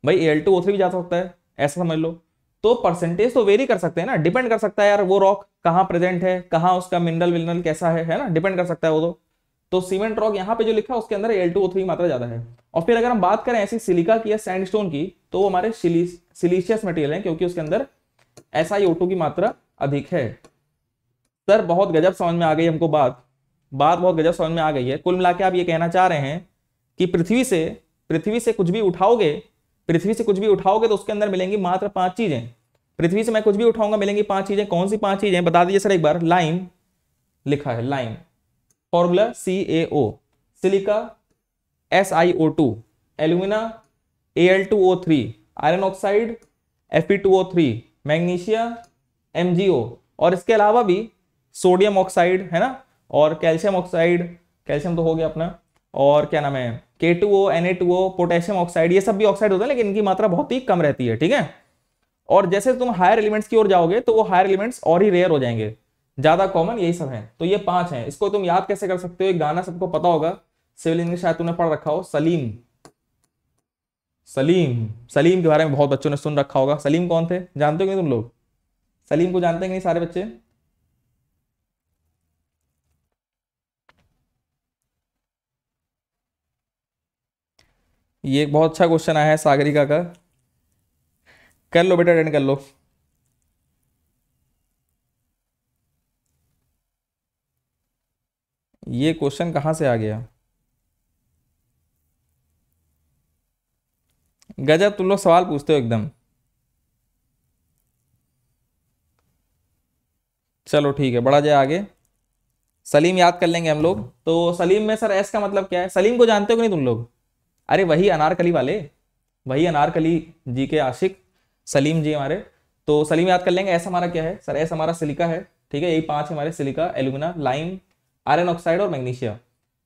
भाई ए एल टू भी ज्यादा सकता है ऐसा समझ लो तो परसेंटेज तो वेरी कर सकते हैं ना डिपेंड कर सकता है यार वो रॉक कहाँ प्रेजेंट है कहाँ उसका मिनरल विनरल कैसा है है ना डिपेंड कर सकता है वो तो तो सीमेंट रॉक यहाँ पे जो लिखा है उसके अंदर एल टू ओ थ्री मात्रा ज्यादा है और फिर अगर हम बात करें ऐसी सिलिका की या सैंडस्टोन की तो वो हमारे सिलीशियस मटेरियल है क्योंकि उसके अंदर ही आई की मात्रा अधिक है सर बहुत गजब समझ में आ गई हमको बात बात बहुत गजब समझ में आ गई है कुल मिला आप ये कहना चाह रहे हैं कि पृथ्वी से पृथ्वी से कुछ भी उठाओगे पृथ्वी से कुछ भी उठाओगे तो उसके अंदर मिलेंगी मात्र पांच चीजें पृथ्वी से मैं कुछ भी उठाऊंगा मिलेंगी पांच चीजें कौन सी पांच चीजें बता दीजिए सर एक बार लाइन लिखा है lime formula C A O silica S I O two alumina A L two O three iron oxide F P two O three magnesia M और इसके अलावा भी सोडियम ऑक्साइड है ना और कैल्शियम ऑक्साइड कैल्शियम तो हो गया अपना और क्या नाम है K two O N A two O potassium oxide ये सब भी ऑक्साइड होते हैं लेकिन इनकी मात्रा बहुत ही कम रहती है ठीक है और जैसे तुम हायर एलिमेंट्स की ओर जाओगे तो वो हायर एलिमेंट्स और ही रेयर हो जाएंगे ज्यादा कॉमन यही सब है तो ये पांच हैं इसको तुम याद कैसे कर सकते हो एक गाना सबको पता होगा सिविल इंग्लिश शायद तुमने पढ़ रखा हो सलीम सलीम सलीम के बारे में बहुत बच्चों ने सुन रखा होगा सलीम कौन थे जानते हो तुम लोग सलीम को जानते हैं नहीं सारे बच्चे ये एक बहुत अच्छा क्वेश्चन आया है सागरिका का कर लो बेटा अटेंड कर लो ये क्वेश्चन कहाँ से आ गया गजब तुम लोग सवाल पूछते हो एकदम चलो ठीक है बढ़ा जाए आगे सलीम याद कर लेंगे हम लोग तो सलीम में सर एस का मतलब क्या है सलीम को जानते हो कि नहीं तुम लोग अरे वही अनारकली वाले वही अनारकली जी के आशिक सलीम जी हमारे तो सलीम याद कर लेंगे एस हमारा क्या है सर एस हमारा सिलिका है ठीक है यही पांच हमारे silica alumina lime iron oxide और मैग्नीशिया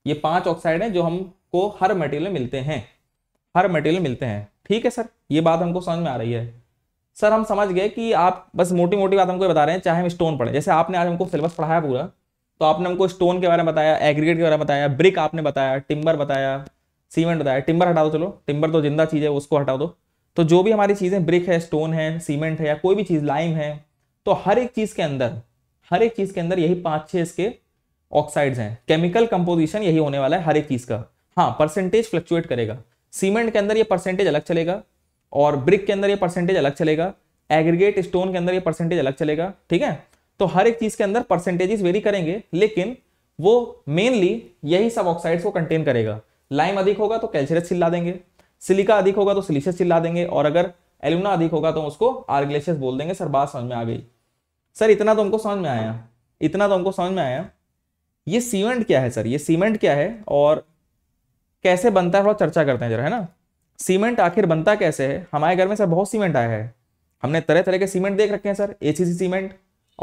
ये पांच ऑक्साइड हैं जो हमको हर मटेरियल में मिलते हैं हर मटेरियल मिलते हैं ठीक है सर ये बात हमको समझ में आ रही है सर हम समझ गए कि आप बस मोटी मोटी बात हमको बता रहे हैं चाहे हम स्टोन पढ़े जैसे आपने आज हमको सिलेबस पढ़ाया पूरा तो आपने हमको स्टोन के बारे में बताया एग्रीगेट के बारे में बताया ब्रिक आपने बताया टिम्बर बताया सीमेंट बताया टिम्बर हटा दो चलो टिम्बर तो जिंदा चीज़ है उसको हटा दो तो जो भी हमारी चीज़ें ब्रिक है स्टोन है सीमेंट है या कोई भी चीज़ लाइम है तो हर एक चीज़ के अंदर हर एक चीज़ के अंदर यही पाँच छः इसके ऑक्साइड्स हैं केमिकल कंपोजिशन यही होने वाला है हर एक चीज़ का हाँ परसेंटेज फ्लक्चुएट करेगा सीमेंट के अंदर ये परसेंटेज अलग चलेगा और ब्रिक के अंदर ये परसेंटेज अलग चलेगा एग्रीगेट स्टोन के अंदर ये परसेंटेज अलग चलेगा ठीक है तो हर एक चीज के अंदर परसेंटेजेस वेरी करेंगे लेकिन वो मेनली यही सब ऑक्साइड्स को कंटेन करेगा लाइम अधिक होगा तो कैल्शियस चिल्ला देंगे सिलिका अधिक होगा तो सिलिशियस चिल्ला देंगे और अगर एल्यूमिना अधिक होगा तो उसको आर्गलेशियस बोल देंगे सर बात समझ में आ गई सर इतना तो हमको समझ में आया इतना तो हमको समझ में आया ये सीमेंट क्या है सर ये सीमेंट क्या है और कैसे बनता है थोड़ा चर्चा करते हैं जरा है ना सीमेंट आखिर बनता कैसे है हमारे घर में सर बहुत सीमेंट आया है हमने तरह तरह के सीमेंट देख रखे हैं सर ए सीमेंट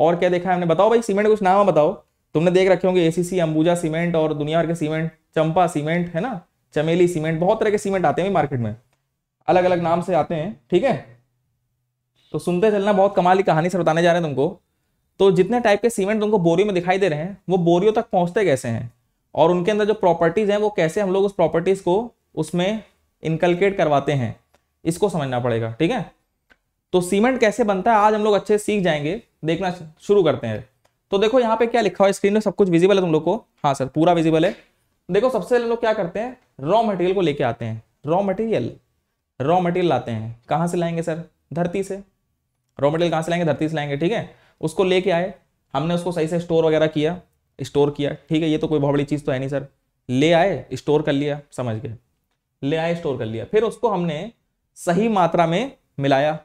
और क्या देखा है हमने बताओ भाई सीमेंट कुछ नाम बताओ तुमने देख रखे होंगे ए अंबुजा सीमेंट और दुनिया भर के सीमेंट चंपा सीमेंट है ना चमेली सीमेंट बहुत तरह के सीमेंट आते हैं मार्केट में अलग अलग नाम से आते हैं ठीक है तो सुनते चलना बहुत कमाल की कहानी सर बताने जा रहे हैं तुमको तो जितने टाइप के सीमेंट तुमको बोरियो में दिखाई दे रहे हैं वो बोरियो तक पहुंचते कैसे हैं और उनके अंदर जो प्रॉपर्टीज़ हैं वो कैसे हम लोग उस प्रॉपर्टीज़ को उसमें इनकलकेट करवाते हैं इसको समझना पड़ेगा ठीक है तो सीमेंट कैसे बनता है आज हम लोग अच्छे से सीख जाएंगे देखना शुरू करते हैं तो देखो यहाँ पे क्या लिखा हुआ है स्क्रीन में सब कुछ विजिबल है तुम लोग को हाँ सर पूरा विजिबल है देखो सबसे पहले लोग क्या करते हैं रॉ मटेरियल को लेके आते हैं रॉ मटेरियल रॉ मटेरियल लाते हैं कहाँ से लाएंगे सर धरती से रॉ मटेरियल कहाँ से लाएंगे धरती से लाएंगे ठीक है उसको लेके आए हमने उसको सही से स्टोर वगैरह किया स्टोर किया ठीक है ये तो कोई बहुत बड़ी चीज़ तो है नहीं सर ले आए स्टोर कर लिया समझ गए ले आए स्टोर कर लिया फिर उसको हमने सही मात्रा में मिलाया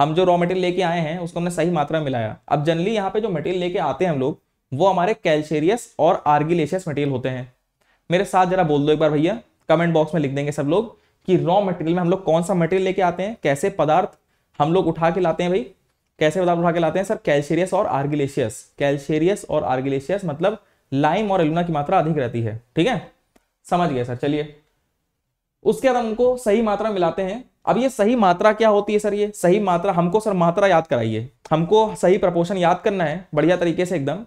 हम जो रॉ मटेरियल लेके आए हैं उसको हमने सही मात्रा में मिलाया अब जनरली यहाँ पे जो मटेरियल लेके आते हैं हम लोग वो हमारे कैल्शेरियस और आर्गिलेशियस मटेरियल होते हैं मेरे साथ जरा बोल दो एक बार भैया कमेंट बॉक्स में लिख देंगे सब लोग कि रॉ मटेरियल में हम लोग कौन सा मटेरियल लेके आते हैं कैसे पदार्थ हम लोग उठा के लाते हैं भाई कैसे बदाम उठा के लाते हैं सर कैल्शेरियस और आर्गिलेशियस कैल्शेरियस और आर्गिलेशियस मतलब लाइम और एलुना की मात्रा अधिक रहती है ठीक है समझ गए सर चलिए उसके बाद हमको सही मात्रा मिलाते हैं अब ये सही मात्रा क्या होती है सर ये सही मात्रा हमको सर मात्रा याद कराइए हमको सही प्रपोर्शन याद करना है बढ़िया तरीके से एकदम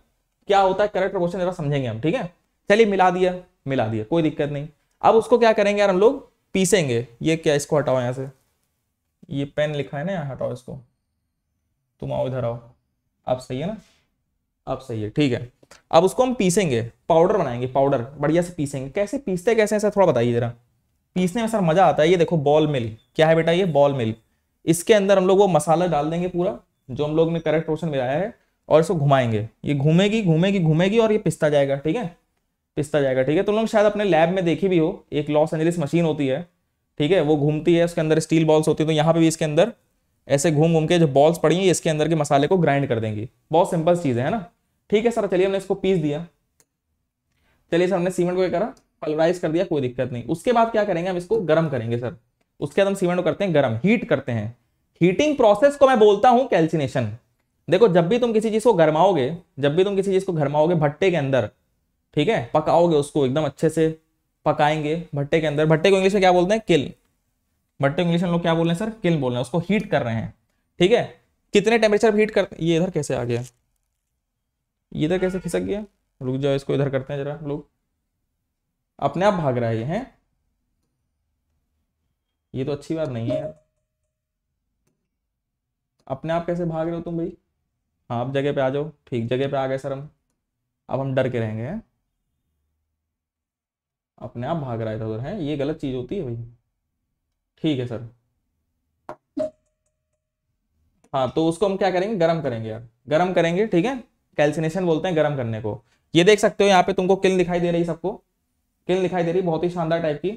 क्या होता है करेक्ट प्रपोर्शन जरा समझेंगे हम ठीक है चलिए मिला दिया मिला दिया कोई दिक्कत नहीं अब उसको क्या करेंगे यार हम लोग पीसेंगे ये क्या इसको हटाओ यहाँ से ये पेन लिखा है ना यहाँ हटाओ इसको तुम आओ इधर आओ आप सही है ना आप सही है ठीक है अब उसको हम पीसेंगे पाउडर बनाएंगे पाउडर बढ़िया से पीसेंगे कैसे पीसते कैसे ऐसा थोड़ा बताइए जरा पीसने में सर मजा आता है ये देखो बॉल मिल क्या है बेटा ये बॉल मिल इसके अंदर हम लोग वो मसाला डाल देंगे पूरा जो हम लोग ने करेक्ट पोर्शन मिलाया है और इसको घुमाएंगे ये घूमेगी घूमेगी घूमेगी और ये पिस्ता जाएगा ठीक है पिस्ता जाएगा ठीक है तुम तो लोग शायद अपने लैब में देखी भी हो एक लॉस एंजलिस मशीन होती है ठीक है वो घूमती है उसके अंदर स्टील बॉल्स होती है तो यहाँ पे भी इसके अंदर ऐसे घूम घूम के जो बॉल्स पड़ी हैं इसके अंदर के मसाले को ग्राइंड कर देंगी बहुत सिंपल चीज़ है ना ठीक है सर चलिए हमने इसको पीस दिया चलिए सर हमने सीमेंट को क्या करा पलराइज कर दिया कोई दिक्कत नहीं उसके बाद क्या करेंगे हम इसको गर्म करेंगे सर उसके बाद हम सीमेंट को करते हैं गर्म हीट करते हैं हीटिंग प्रोसेस को मैं बोलता हूँ कैल्सिनेशन देखो जब भी तुम किसी चीज़ को गर्माओगे जब भी तुम किसी चीज़ को गर्माओगे भट्टे के अंदर ठीक है पकाओगे उसको एकदम अच्छे से पकाएंगे भट्टे के अंदर भट्टे को इंग्लिश में क्या बोलते हैं किल बट इंग्लिश तो में लोग क्या बोल रहे हैं सर किल बोल रहे हैं उसको हीट कर रहे हैं ठीक है कितने टेम्परेचर हीट कर ये इधर कैसे आ गया ये इधर कैसे खिसक गया रुक जाओ इसको इधर करते हैं जरा लोग अपने आप भाग रहा है ये हैं ये तो अच्छी बात नहीं है यार अपने आप कैसे भाग रहे हो तुम भाई हाँ आप जगह पे आ जाओ ठीक जगह पे आ गए सर हम अब हम डर के रहेंगे अपने आप भाग रहा है इधर उधर है ये गलत चीज़ होती है भाई ठीक है सर हाँ तो उसको हम क्या करेंगे गर्म करेंगे यार गर्म करेंगे ठीक है कैल्सिनेशन बोलते हैं गर्म करने को ये देख सकते हो यहाँ पे तुमको किल दिखाई दे रही सबको किल दिखाई दे रही बहुत ही शानदार टाइप की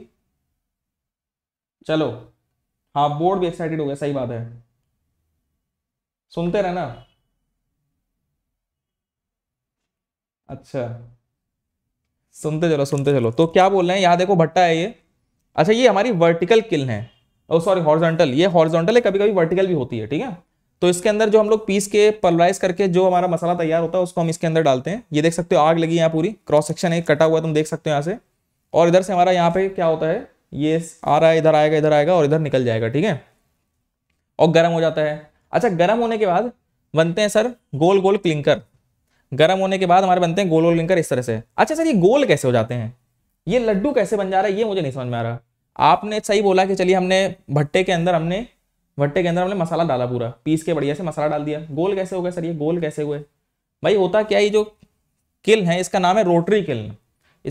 चलो हाँ बोर्ड भी एक्साइटेड हो गया सही बात है सुनते रहना अच्छा सुनते चलो सुनते चलो तो क्या बोल रहे हैं यहाँ देखो भट्टा है ये अच्छा ये हमारी वर्टिकल किल है और सॉरी हॉर्जोंटल ये हॉर्जोंटल है कभी कभी वर्टिकल भी होती है ठीक है तो इसके अंदर जो हम लोग पीस के पलराइज करके जो हमारा मसाला तैयार होता है उसको हम इसके अंदर डालते हैं ये देख सकते हो आग लगी यहाँ पूरी क्रॉस सेक्शन एक कटा हुआ तुम देख सकते हो यहाँ से और इधर से हमारा यहाँ पे क्या होता है ये आ रहा है इधर आएगा इधर आएगा और इधर निकल जाएगा ठीक है और गर्म हो जाता है अच्छा गर्म होने के बाद बनते हैं सर गोल गोल क्लिंकर गर्म होने के बाद हमारे बनते हैं गोल गोल क्लिंकर इस तरह से अच्छा सर ये गोल कैसे हो जाते हैं ये लड्डू कैसे बन जा रहा है ये मुझे नहीं समझ में आ रहा आपने सही बोला कि चलिए हमने भट्टे के अंदर हमने भट्टे के अंदर हमने मसाला डाला पूरा पीस के बढ़िया से मसाला डाल दिया गोल कैसे हो गया सर ये गोल कैसे हुए भाई होता क्या ये जो किल है इसका नाम है रोटरी किल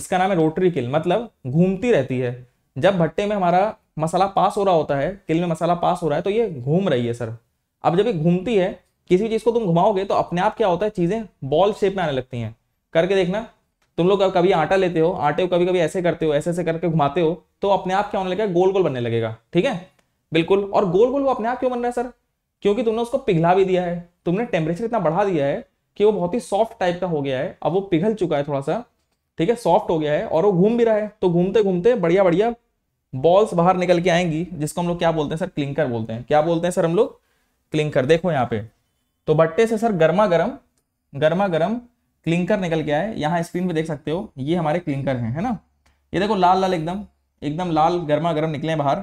इसका नाम है रोटरी किल मतलब घूमती रहती है जब भट्टे में हमारा मसाला पास हो रहा होता है किल में मसाला पास हो रहा है तो ये घूम रही है सर अब जब ये घूमती है किसी भी चीज़ को तुम घुमाओगे तो अपने आप क्या होता है चीज़ें बॉल शेप में आने लगती हैं करके देखना तुम लोग कभी आटा लेते हो आटे को कभी कभी ऐसे करते हो ऐसे ऐसे करके घुमाते हो तो अपने आप क्या होने लगेगा गोल गोल बनने लगेगा ठीक है बिल्कुल और गोल गोल वो अपने आप क्यों बन रहा है सर क्योंकि तुमने उसको पिघला भी दिया है तुमने टेम्परेचर इतना बढ़ा दिया है कि वो बहुत ही सॉफ्ट टाइप का हो गया है अब वो पिघल चुका है थोड़ा सा ठीक है सॉफ्ट हो गया है और वो घूम भी रहा है तो घूमते घूमते बढ़िया बढ़िया बॉल्स बाहर निकल के आएंगी जिसको हम लोग क्या बोलते हैं सर क्लिंकर बोलते हैं क्या बोलते हैं सर हम लोग क्लिंकर देखो यहाँ पे तो बट्टे से सर गर्मा गर्म गर्मा गर्म क्लिंकर निकल के आए यहाँ स्क्रीन पे देख सकते हो ये हमारे क्लिंकर हैं है ना ये देखो लाल लाल एकदम एकदम लाल गर्मा गर्म निकले बाहर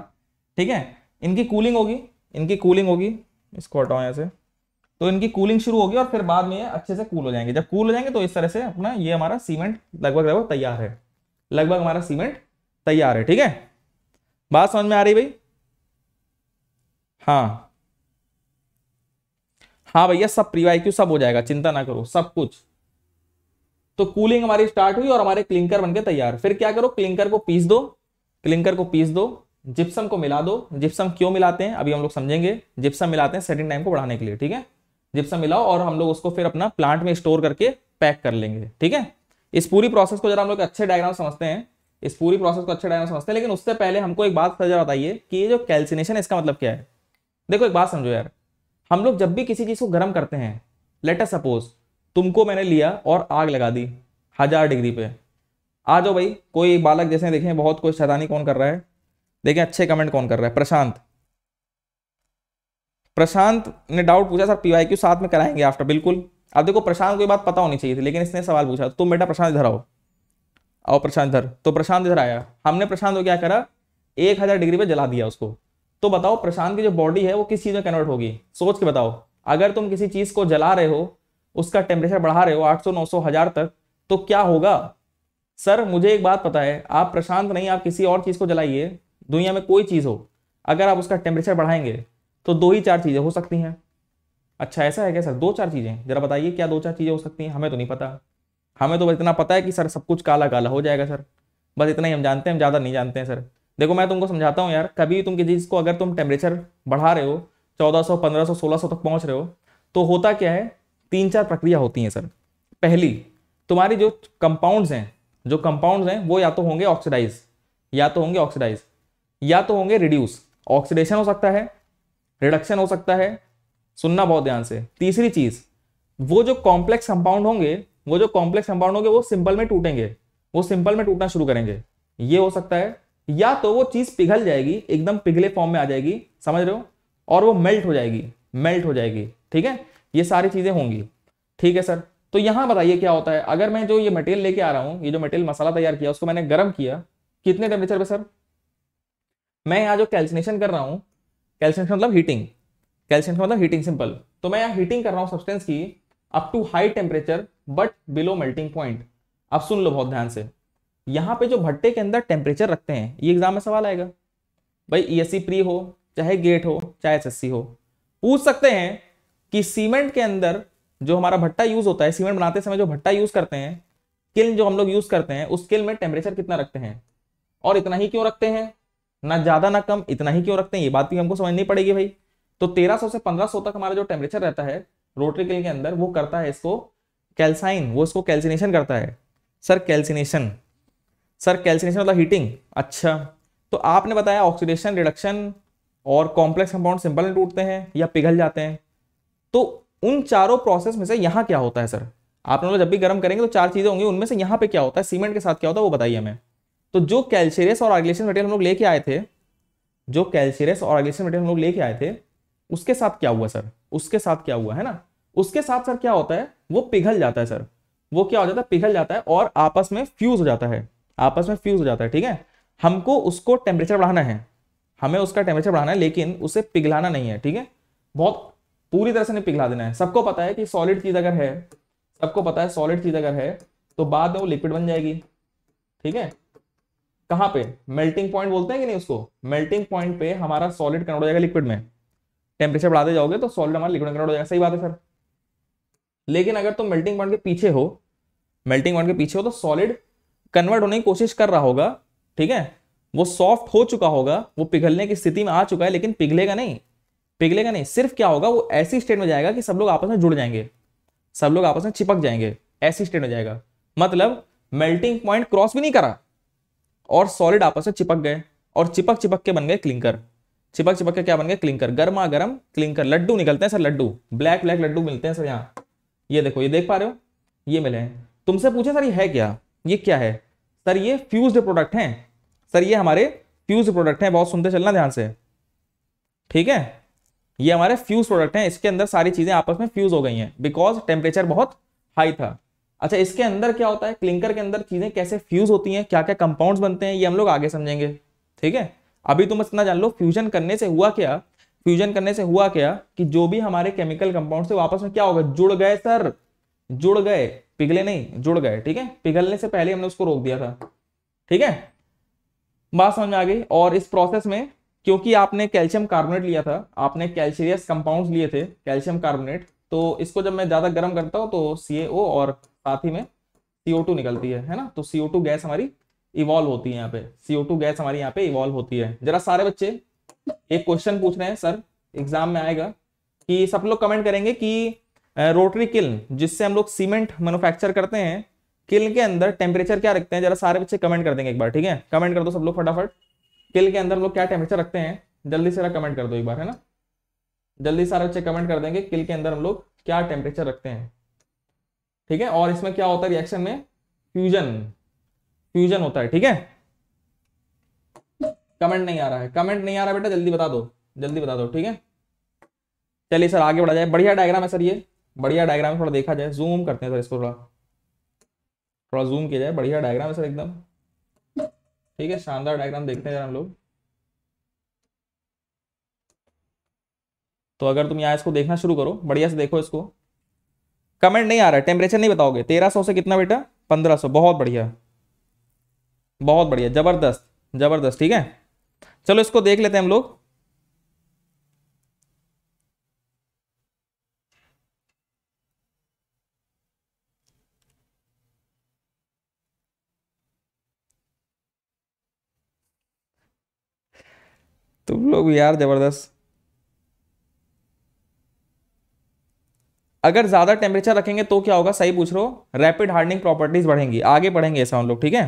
ठीक है इनकी कूलिंग होगी इनकी कूलिंग होगी इसको हटाओ यहाँ से तो इनकी कूलिंग शुरू होगी और फिर बाद में ये अच्छे से कूल हो जाएंगे जब कूल हो जाएंगे तो इस तरह से अपना ये हमारा सीमेंट लगभग लगभग तैयार है लगभग हमारा सीमेंट तैयार है ठीक है बात समझ में आ रही भाई हाँ हाँ भैया सब प्रीवाई क्यू सब हो जाएगा चिंता ना करो सब कुछ तो कूलिंग हमारी स्टार्ट हुई और हमारे क्लिंकर बनके तैयार फिर क्या करो क्लिंकर को पीस दो क्लिंकर को पीस दो जिप्सम को मिला दो जिप्सम क्यों मिलाते हैं अभी हम लोग समझेंगे जिप्सम मिलाते हैं सेटिंग टाइम को बढ़ाने के लिए ठीक है जिप्सम मिलाओ और हम लोग उसको फिर अपना प्लांट में स्टोर करके पैक कर लेंगे ठीक है इस पूरी प्रोसेस को जरा हम लोग अच्छे डायग्राम समझते हैं इस पूरी प्रोसेस को अच्छे डायग्राम समझते हैं लेकिन उससे पहले हमको एक बात जरा बताइए कि ये जो कैल्सिनेशन है इसका मतलब क्या है देखो एक बात समझो यार हम लोग जब भी किसी चीज़ को गर्म करते हैं लेटर सपोज तुमको मैंने लिया और आग लगा दी हज़ार डिग्री पे आ जाओ भाई कोई बालक जैसे देखें बहुत कोई शैतानी कौन कर रहा है देखें अच्छे कमेंट कौन कर रहा है प्रशांत प्रशांत ने डाउट पूछा सर पीवाई क्यू साथ में कराएंगे आफ्टर बिल्कुल अब देखो प्रशांत को बात पता होनी चाहिए थी लेकिन इसने सवाल पूछा तुम बेटा प्रशांत इधर आओ आओ प्रशांत इधर तो प्रशांत इधर आया हमने प्रशांत को क्या करा एक हज़ार डिग्री पे जला दिया उसको तो बताओ प्रशांत की जो बॉडी है वो किस चीज़ में कन्वर्ट होगी सोच के बताओ अगर तुम किसी चीज़ को जला रहे हो उसका टेम्परेचर बढ़ा रहे हो 800 900 हजार तक तो क्या होगा सर मुझे एक बात पता है आप प्रशांत नहीं आप किसी और चीज़ को जलाइए दुनिया में कोई चीज़ हो अगर आप उसका टेम्परेचर बढ़ाएंगे तो दो ही चार चीज़ें हो सकती हैं अच्छा ऐसा है क्या सर दो चार चीज़ें जरा बताइए क्या दो चार चीज़ें हो सकती हैं हमें तो नहीं पता हमें तो बस इतना पता है कि सर सब कुछ काला काला हो जाएगा सर बस इतना ही हम जानते हैं हम ज़्यादा नहीं जानते हैं सर देखो मैं तुमको समझाता हूँ यार कभी तुम किसी चीज़ को अगर तुम टेम्परेचर बढ़ा रहे हो 1400, 1500, 1600 तक पहुँच रहे हो तो होता क्या है तीन चार प्रक्रिया होती हैं सर पहली तुम्हारी जो कंपाउंड्स हैं जो कंपाउंड्स हैं वो या तो होंगे ऑक्सीडाइज या तो होंगे ऑक्सीडाइज या तो होंगे रिड्यूस ऑक्सीडेशन हो सकता है रिडक्शन हो सकता है सुनना बहुत ध्यान से तीसरी चीज वो जो कॉम्प्लेक्स कंपाउंड होंगे वो जो कॉम्प्लेक्स कंपाउंड होंगे वो सिंपल में टूटेंगे वो सिंपल में टूटना शुरू करेंगे ये हो सकता है या तो वो चीज पिघल जाएगी एकदम पिघले फॉर्म में आ जाएगी समझ रहे हो और वो मेल्ट हो जाएगी मेल्ट हो जाएगी ठीक है ये सारी चीज़ें होंगी ठीक है सर तो यहां बताइए क्या होता है अगर मैं जो ये मटेरियल लेके आ रहा हूं ये जो मटेरियल मसाला तैयार किया उसको मैंने गर्म किया कितने टेम्परेचर पे सर मैं यहां जो कैल्सिनेशन कर रहा हूं कैल्सिनेशन मतलब हीटिंग कैल्सिनेशन मतलब हीटिंग सिंपल तो मैं यहां हीटिंग कर रहा हूं सब्सटेंस की up to high temperature but below melting point अब सुन लो बहुत ध्यान से यहां पे जो भट्टे के अंदर टेम्परेचर रखते हैं ये एग्जाम में सवाल आएगा भाई ई e प्री हो चाहे गेट हो चाहे एस हो पूछ सकते हैं कि सीमेंट के अंदर जो हमारा भट्टा यूज होता है सीमेंट बनाते समय जो भट्टा यूज करते हैं किल जो हम लोग यूज करते हैं उस किल में टेम्परेचर कितना रखते हैं और इतना ही क्यों रखते हैं ना ज्यादा ना कम इतना ही क्यों रखते हैं ये बात भी हमको समझनी पड़ेगी भाई तो 1300 से 1500 तक हमारा जो टेम्परेचर रहता है रोटरी किल के अंदर वो करता है इसको कैल्साइन वो इसको कैल्सिनेशन करता है सर कैल्सिनेशन सर कैल्सिनेशन मतलब हीटिंग अच्छा तो आपने बताया ऑक्सीडेशन रिडक्शन और कॉम्प्लेक्स कंपाउंड सिंपल टूटते हैं या पिघल जाते हैं तो उन चारों प्रोसेस में से यहाँ क्या होता है सर आप लोग जब भी गर्म करेंगे तो चार चीज़ें होंगी उनमें से यहाँ पे क्या होता है सीमेंट के साथ क्या होता है वो बताइए हमें तो जो कैल्शियस और आर्गलेशन मटेरियल हम लोग लेके आए थे जो कैल्शियस और आर्गलेशन मटेरियल हम लोग लेके आए थे उसके साथ क्या हुआ सर उसके साथ क्या हुआ है ना उसके साथ सर क्या होता है वो पिघल जाता है सर वो क्या हो जाता है पिघल जाता है और आपस में फ्यूज हो जाता है आपस में फ्यूज हो जाता है ठीक है हमको उसको टेम्परेचर बढ़ाना है हमें उसका टेम्परेचर बढ़ाना है लेकिन उसे पिघलाना नहीं है ठीक है बहुत पूरी तरह से नहीं पिघला देना है सबको पता है कि सॉलिड चीज अगर है सबको पता है सॉलिड चीज अगर है तो बाद में वो लिक्विड बन जाएगी ठीक है कहां पे मेल्टिंग पॉइंट बोलते हैं कि नहीं उसको मेल्टिंग पॉइंट पे हमारा सॉलिड कन्वर्ट हो जाएगा लिक्विड में टेम्परेचर बढ़ाते जाओगे तो सॉलिड हमारा लिक्विड कन्वर्ट हो जाएगा सही बात है सर लेकिन अगर तुम मेल्टिंग पॉइंट के पीछे हो मेल्टिंग पॉइंट के पीछे हो तो सॉलिड कन्वर्ट होने की कोशिश कर रहा होगा ठीक है वो सॉफ्ट हो चुका होगा वो पिघलने की स्थिति में आ चुका है लेकिन पिघलेगा नहीं पिघलेगा नहीं सिर्फ क्या होगा वो ऐसी स्टेट में जाएगा कि सब लोग आपस में जुड़ जाएंगे सब लोग आपस में चिपक जाएंगे ऐसी स्टेट में जाएगा मतलब मेल्टिंग पॉइंट क्रॉस भी नहीं करा और सॉलिड आपस में चिपक गए और चिपक चिपक के बन गए क्लिंकर चिपक चिपक के क्या बन गए क्लिंकर गर्मा गर्म क्लिंकर लड्डू निकलते हैं sir laddoo black black laddoo मिलते हैं सर यहाँ ये देखो ये देख पा रहे हो ये मिले हैं तुमसे पूछे सर ये है क्या ये क्या है सर ये फ्यूज प्रोडक्ट हैं सर ये हमारे फ्यूज प्रोडक्ट हैं बहुत सुनते चलना ध्यान से ठीक है ये हमारे फ्यूज प्रोडक्ट हैं इसके अंदर सारी चीजें आपस में फ्यूज हो गई हैं बिकॉज टेम्परेचर बहुत हाई था अच्छा इसके अंदर क्या होता है क्लिंकर के अंदर चीजें कैसे फ्यूज होती हैं क्या क्या कंपाउंड्स बनते हैं ये हम लोग आगे समझेंगे ठीक है अभी तुम इतना जान लो फ्यूजन करने से हुआ क्या फ्यूजन करने से हुआ क्या कि जो भी हमारे केमिकल कंपाउंड थे आपस में क्या होगा जुड़ गए सर जुड़ गए पिघले नहीं जुड़ गए ठीक है पिघलने से पहले हमने उसको रोक दिया था ठीक है बात समझ में आ गई और इस प्रोसेस में क्योंकि आपने कैल्शियम कार्बोनेट लिया था आपने कैल्शियस कंपाउंड लिए थे कैल्शियम कार्बोनेट तो इसको जब मैं ज़्यादा गर्म करता हूँ तो सी और साथ ही में सी निकलती है है ना तो सी गैस हमारी इवॉल्व होती है यहाँ पे सी गैस हमारी यहाँ पे इवॉल्व होती है जरा सारे बच्चे एक क्वेश्चन पूछ रहे हैं सर एग्जाम में आएगा कि सब लोग कमेंट करेंगे कि रोटरी किल्न जिससे हम लोग सीमेंट मैन्युफैक्चर करते हैं किल्न के अंदर टेम्परेचर क्या रखते हैं जरा सारे बच्चे कमेंट कर देंगे एक बार ठीक है कमेंट कर दो सब लोग फटाफट स्केल के अंदर लोग क्या टेम्परेचर रखते हैं जल्दी से कमेंट कर दो एक बार है ना जल्दी सारा बच्चे कमेंट कर देंगे किल के अंदर हम लोग क्या टेम्परेचर रखते हैं ठीक है और इसमें क्या होता है रिएक्शन में फ्यूजन फ्यूजन होता है ठीक है कमेंट नहीं आ रहा है कमेंट नहीं आ रहा बेटा जल्दी बता दो जल्दी बता दो ठीक है चलिए सर आगे बढ़ा जाए बढ़िया डायग्राम है सर ये बढ़िया डायग्राम थोड़ा देखा जाए जूम करते हैं सर इसको थोड़ा थोड़ा जूम किया जाए बढ़िया डायग्राम है सर एकदम ठीक है शानदार डायग्राम देखते हैं हम लोग तो अगर तुम यहाँ इसको देखना शुरू करो बढ़िया से देखो इसको कमेंट नहीं आ रहा है टेम्परेचर नहीं बताओगे तेरह सौ से कितना बेटा पंद्रह सौ बहुत बढ़िया बहुत बढ़िया जबरदस्त जबरदस्त ठीक है चलो इसको देख लेते हैं हम लोग तुम लोग यार ज़बरदस्त अगर ज़्यादा टेम्परेचर रखेंगे तो क्या होगा सही पूछ रहे हो रैपिड हार्डनिंग प्रॉपर्टीज बढ़ेंगी आगे बढ़ेंगे ऐसा हम लोग ठीक है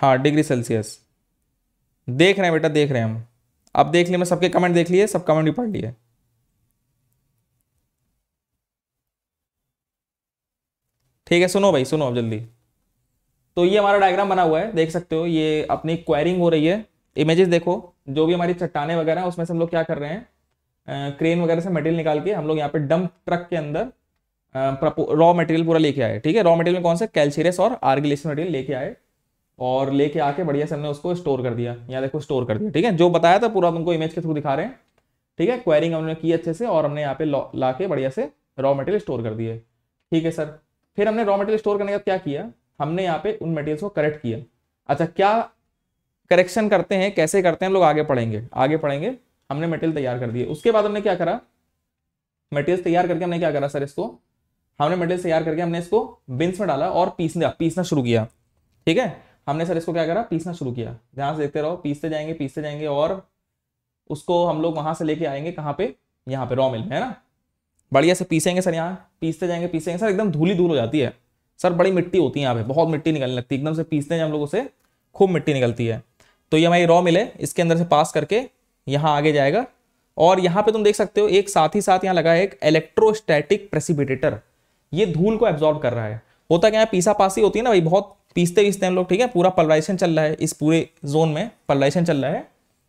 हाँ डिग्री सेल्सियस देख रहे हैं बेटा देख रहे हैं हम अब देख लिए मैं सबके कमेंट देख लिए सब कमेंट भी पढ़ लिए ठीक है सुनो भाई सुनो अब जल्दी तो ये हमारा डायग्राम बना हुआ है देख सकते हो ये अपनी क्वायरिंग हो रही है इमेजेस देखो जो भी हमारी चट्टाने वगैरह हैं उसमें से हम लोग क्या कर रहे हैं क्रेन वगैरह से मटेरियल निकाल के हम लोग यहाँ पे डंप ट्रक के अंदर रॉ मटेरियल पूरा लेके आए ठीक है रॉ मटेरियल में कौन सा कैल्शियस और आर्गिलेशन मटेरियल लेके आए और लेके आके बढ़िया से हमने उसको स्टोर कर दिया यहाँ देखो स्टोर कर दिया ठीक है जो बताया था पूरा तुमको इमेज के थ्रू दिखा रहे हैं ठीक है क्वायरिंग हमने की अच्छे से और हमने यहाँ पे ला के बढ़िया से रॉ मटेरियल स्टोर कर दिए ठीक है सर फिर हमने रॉ मटेरियल स्टोर करने का क्या किया हमने यहाँ पे उन मटेरियल्स को करेक्ट किया अच्छा क्या करेक्शन करते हैं कैसे करते हैं लोग आगे पढ़ेंगे आगे पढ़ेंगे हमने मटेरियल तैयार कर दिए उसके बाद हमने क्या करा मटेरियल तैयार करके हमने क्या करा सर इसको हमने मटेरियल तैयार करके हमने इसको बिन्स में डाला और दिया पीसना शुरू किया ठीक है हमने सर इसको क्या करा पीसना शुरू किया ध्यान से देखते रहो पीसते जाएंगे पीसते जाएंगे और उसको हम लोग वहां से लेके आएंगे कहाँ पे यहाँ पे रॉ मिल में है ना बढ़िया से पीसेंगे सर यहाँ पीसते जाएंगे पीसेंगे सर एकदम धूली धूल हो जाती है सर बड़ी मिट्टी होती है यहाँ पे बहुत मिट्टी निकलने लगती है एकदम से पीसते हैं हम लोग उसे खूब मिट्टी निकलती है तो ये हमारी रॉ मिले इसके अंदर से पास करके यहाँ आगे जाएगा और यहाँ पे तुम देख सकते हो एक साथ ही साथ यहाँ लगा है एक इलेक्ट्रोस्टैटिक प्रेसिपिटेटर ये धूल को एब्जॉर्ब कर रहा है होता क्या है पीसा पासी होती है ना भाई बहुत पीसते पीसते हम लोग ठीक है पूरा पलराइजेशन चल रहा है इस पूरे जोन में पलराइजेशन चल रहा है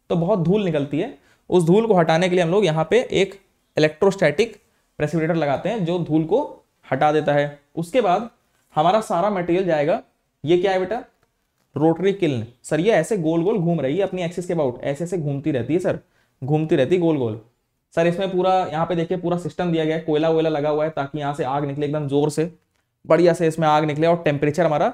तो बहुत धूल निकलती है उस धूल को हटाने के लिए हम लोग यहाँ पे एक इलेक्ट्रोस्टैटिक प्रेसिपिटेटर लगाते हैं जो धूल को हटा देता है उसके बाद हमारा सारा मटेरियल जाएगा ये क्या है बेटा रोटरी किल्न सर ये ऐसे गोल गोल घूम रही है अपनी एक्सिस के अबाउट ऐसे ऐसे घूमती रहती है सर घूमती रहती है गोल गोल सर इसमें पूरा यहाँ पे देखिए पूरा सिस्टम दिया गया है कोयला वोयला लगा हुआ है ताकि यहाँ से आग निकले एकदम जोर से बढ़िया से इसमें आग निकले और टेम्परेचर हमारा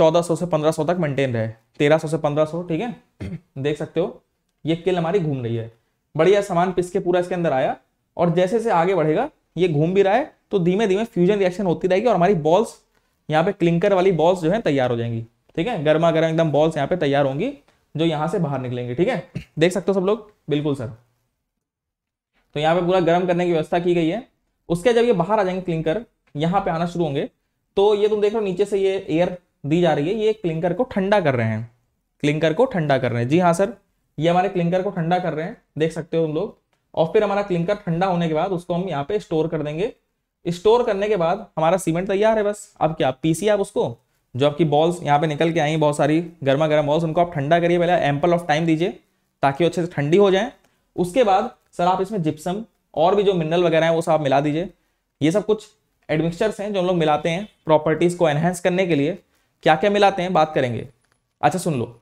1400 से 1500 तक मेंटेन रहे 1300 से 1500 ठीक है देख सकते हो ये किल हमारी घूम रही है बढ़िया सामान पिस के पूरा इसके अंदर आया और जैसे जैसे आगे बढ़ेगा ये घूम भी रहा है तो धीमे धीमे फ्यूजन रिएक्शन होती रहेगी और हमारी बॉल्स यहाँ पे क्लिंकर वाली बॉल्स जो है तैयार हो जाएंगी ठीक है गर्मा गर्म एकदम बॉल्स यहाँ पे तैयार होंगी जो यहाँ से बाहर निकलेंगे ठीक है देख सकते हो सब लोग बिल्कुल सर तो यहाँ पे पूरा गर्म करने की व्यवस्था की गई है उसके जब ये बाहर आ जाएंगे क्लिंकर यहाँ पे आना शुरू होंगे तो ये तुम देख रहे हो नीचे से ये एयर दी जा रही है ये क्लिंकर को ठंडा कर रहे हैं क्लिंकर को ठंडा कर रहे हैं जी हाँ सर ये हमारे क्लिंकर को ठंडा कर रहे हैं देख सकते हो तुम लोग और फिर हमारा क्लिंकर ठंडा होने के बाद उसको हम यहाँ पे स्टोर कर देंगे स्टोर करने के बाद हमारा सीमेंट तैयार है बस अब क्या पीसी आप उसको जो आपकी बॉल्स यहाँ पे निकल के आई बहुत सारी गर्मा गर्म बॉल्स उनको आप ठंडा करिए पहले एम्पल ऑफ टाइम दीजिए ताकि अच्छे से ठंडी हो जाए उसके बाद सर आप इसमें जिप्सम और भी जो मिनरल वगैरह हैं वो सब आप मिला दीजिए ये सब कुछ एडमिक्सचर्स हैं जो हम लोग मिलाते हैं प्रॉपर्टीज़ को एनहेंस करने के लिए क्या क्या मिलाते हैं बात करेंगे अच्छा सुन लो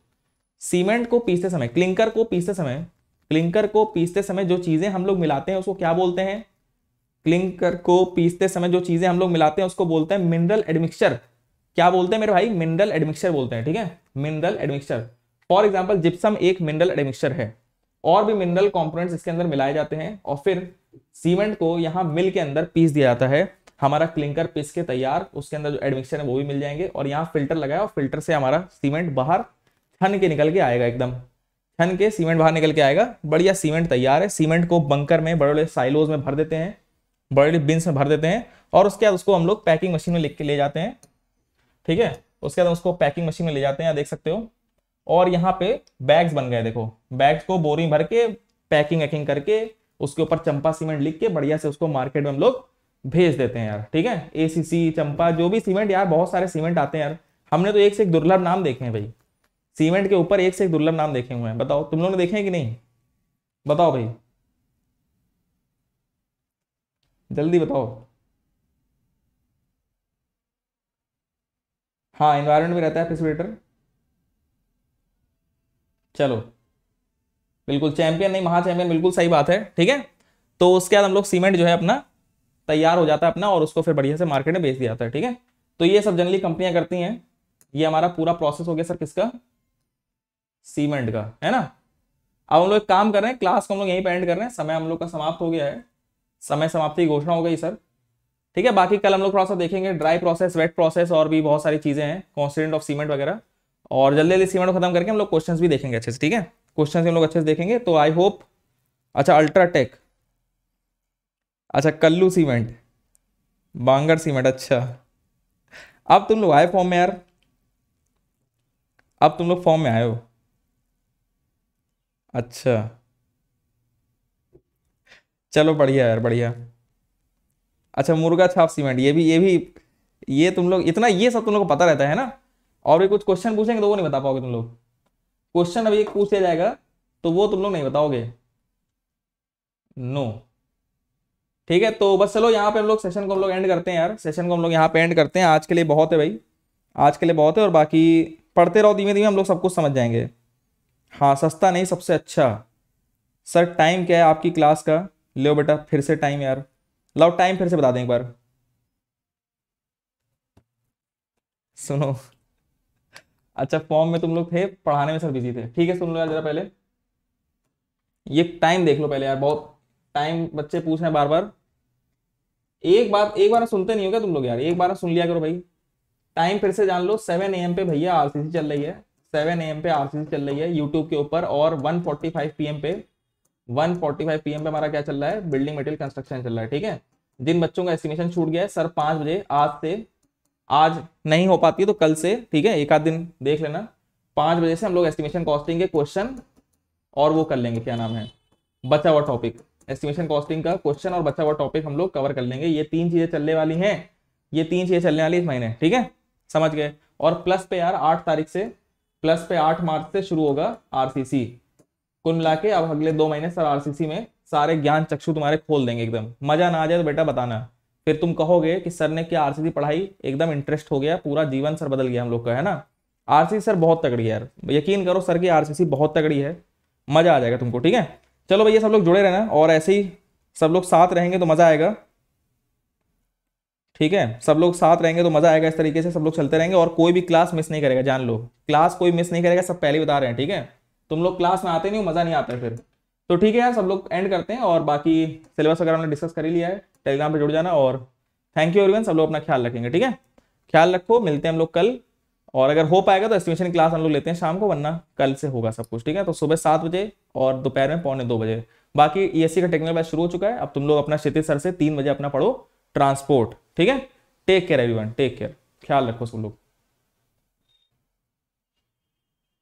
सीमेंट को पीसते समय क्लिंकर को पीसते समय क्लिंकर को पीसते समय जो चीज़ें हम लोग मिलाते हैं उसको क्या बोलते हैं क्लिंकर को पीसते समय जो चीजें हम लोग मिलाते हैं उसको बोलते हैं मिनरल एडमिक्सचर क्या बोलते हैं मेरे भाई मिनरल एडमिक्सचर बोलते हैं ठीक है mineral admixture for example gypsum एक मिनरल एडमिक्सचर है और भी मिनरल कॉम्पोनेट इसके अंदर मिलाए जाते हैं और फिर सीमेंट को यहाँ मिल के अंदर पीस दिया जाता है हमारा क्लिंकर पीस के तैयार उसके अंदर जो एडमिक्सचर है वो भी मिल जाएंगे और यहाँ फिल्टर लगाया और फिल्टर से हमारा सीमेंट बाहर छन के निकल के आएगा एकदम छन के सीमेंट बाहर निकल के आएगा बढ़िया सीमेंट तैयार है सीमेंट को बंकर में बड़े बड़े साइलोज में भर देते हैं बड़े बिन्स में भर देते हैं और उसके बाद उसको हम लोग पैकिंग मशीन में लिख के ले जाते हैं ठीक है उसके बाद उसको पैकिंग मशीन में ले जाते हैं देख सकते हो और यहाँ पे बैग्स बन गए देखो बैग्स को बोरी भर के पैकिंग वैकिंग करके उसके ऊपर चंपा सीमेंट लिख के बढ़िया से उसको मार्केट में हम लोग भेज देते हैं यार ठीक है ए चंपा जो भी सीमेंट यार बहुत सारे सीमेंट आते हैं यार हमने तो एक से एक दुर्लभ नाम देखे हैं भाई सीमेंट के ऊपर एक से एक दुर्लभ नाम देखे हुए हैं बताओ तुम लोग ने देखे हैं कि नहीं बताओ भाई जल्दी बताओ हाँ इन्वायरमेंट में रहता है प्रेसिपिटेटर चलो बिल्कुल चैंपियन नहीं महाचैंपियन बिल्कुल सही बात है ठीक है तो उसके बाद हम लोग सीमेंट जो है अपना तैयार हो जाता है अपना और उसको फिर बढ़िया से मार्केट में बेच दिया जाता है ठीक है तो ये सब जनरली कंपनियां करती हैं ये हमारा पूरा प्रोसेस हो गया सर किसका सीमेंट का है ना अब हम लोग एक काम कर रहे हैं क्लास को हम लोग यहीं पर एंड कर रहे हैं समय हम लोग का समाप्त हो गया है समय समाप्ति की घोषणा हो गई सर ठीक है बाकी कल हम लोग थोड़ा सा देखेंगे ड्राई प्रोसेस वेट प्रोसेस और भी बहुत सारी चीजें हैं कॉन्स्टेंट ऑफ सीमेंट वगैरह और जल्दी जल्दी सीमेंट खत्म करके हम लोग क्वेश्चन भी देखेंगे अच्छे से ठीक है क्वेश्चन हम लोग अच्छे से देखेंगे तो आई होप अच्छा अल्ट्राटेक अच्छा कल्लू सीमेंट बांगर सीमेंट अच्छा अब तुम लोग आए फॉर्म में यार अब तुम लोग फॉर्म में आए हो अच्छा चलो बढ़िया यार बढ़िया अच्छा मुर्गा छाप सीमेंट ये भी ये भी ये तुम लोग इतना ये सब तुम लोग को पता रहता है ना और भी कुछ क्वेश्चन पूछेंगे तो वो नहीं बता पाओगे तुम लोग क्वेश्चन अभी एक पूछ लिया जाएगा तो वो तुम लोग नहीं बताओगे नो ठीक है तो बस चलो यहाँ पे हम लोग सेशन को हम लोग एंड करते हैं यार सेशन को हम लोग यहाँ पे एंड करते हैं आज के लिए बहुत है भाई आज के लिए बहुत है और बाकी पढ़ते रहो धीमे धीमे हम लोग सब कुछ समझ जाएंगे हाँ सस्ता नहीं सबसे अच्छा सर टाइम क्या है आपकी क्लास का लो बेटा फिर से टाइम यार लाओ टाइम फिर से बता दें एक बार सुनो अच्छा फॉर्म में तुम लोग थे पढ़ाने में सर बिजी थे ठीक है सुन लो यार जरा पहले ये टाइम देख लो पहले यार बहुत टाइम बच्चे पूछ रहे हैं बार बार एक बात एक बार सुनते नहीं हो क्या तुम लोग यार एक बार सुन लिया करो भाई टाइम फिर से जान लो सेवन एम पे भैया आरसीसी चल रही है सेवन एम पे आरसीसी चल रही है यूट्यूब के ऊपर और one forty five P M पे one forty five P M पे हमारा क्या चल रहा है बिल्डिंग मटेरियल कंस्ट्रक्शन चल रहा है ठीक है जिन बच्चों का एस्टिमेशन छूट गया है सर पाँच बजे आज से आज नहीं हो पाती है तो कल से ठीक है एक आध दिन देख लेना पाँच बजे से हम लोग एस्टिमेशन कॉस्टिंग के क्वेश्चन और वो कर लेंगे क्या नाम है बचा हुआ टॉपिक एस्टिमेशन कॉस्टिंग का क्वेश्चन और बचा हुआ टॉपिक हम लोग कवर कर लेंगे ये तीन चीज़ें चलने वाली हैं ये तीन चीज़ें चलने वाली इस महीने ठीक है समझ गए और प्लस पे यार आठ तारीख से प्लस पे आठ मार्च से शुरू होगा सी कुल मिला के अब अगले दो महीने सर आरसीसी में सारे ज्ञान चक्षु तुम्हारे खोल देंगे एकदम मजा ना आ जाए तो बेटा बताना फिर तुम कहोगे कि सर ने क्या आरसीसी पढ़ाई एकदम इंटरेस्ट हो गया पूरा जीवन सर बदल गया हम लोग का है ना आरसीसी सर बहुत तगड़ी है यार यकीन करो सर की आरसीसी बहुत तगड़ी है मजा आ जाएगा तुमको ठीक है चलो भैया सब लोग जुड़े रहना और ऐसे ही सब लोग साथ रहेंगे तो मजा आएगा ठीक है सब लोग साथ रहेंगे तो मजा आएगा इस तरीके से सब लोग चलते रहेंगे और कोई भी क्लास मिस नहीं करेगा जान लो क्लास कोई मिस नहीं करेगा सब पहले बता रहे हैं ठीक है तुम लोग क्लास में आते नहीं हो मज़ा नहीं आता है फिर तो ठीक है यार सब लोग एंड करते हैं और बाकी सिलेबस वगैरह हमने डिस्कस कर ही लिया है टेलीग्राम पे जुड़ जाना और थैंक यू एवरीवन सब लोग अपना ख्याल रखेंगे ठीक है ख्याल रखो मिलते हैं हम लोग कल और अगर हो पाएगा तो एस्टिमेशन क्लास हम लोग लेते हैं शाम को वरना कल से होगा सब कुछ ठीक है तो सुबह सात बजे और दोपहर में पौने दो बजे बाकी ई e का टेक्निकल बैच शुरू हो चुका है अब तुम लोग अपना क्षेत्र सर से तीन बजे अपना पढ़ो ट्रांसपोर्ट ठीक है take care every take care ख्याल रखो सब लोग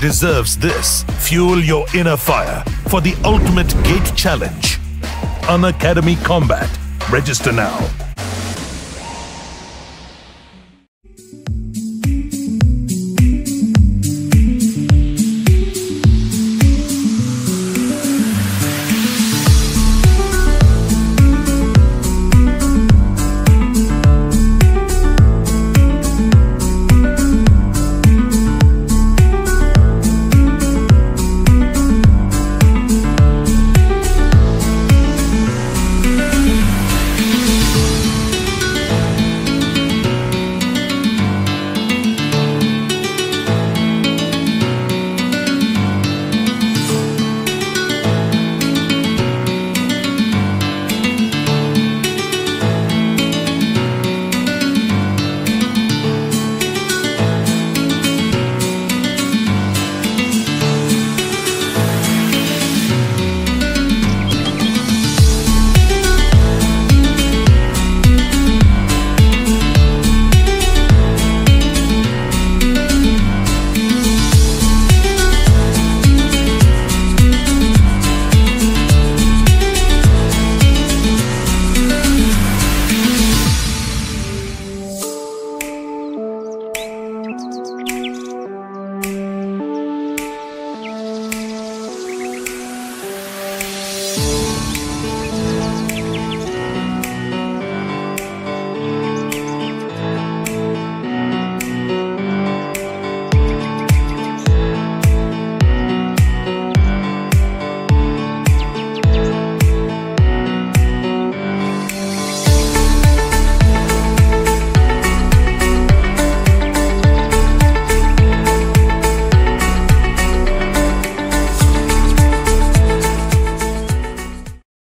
deserves this. Fuel your inner fire for the ultimate gate challenge. academy Combat. Register now.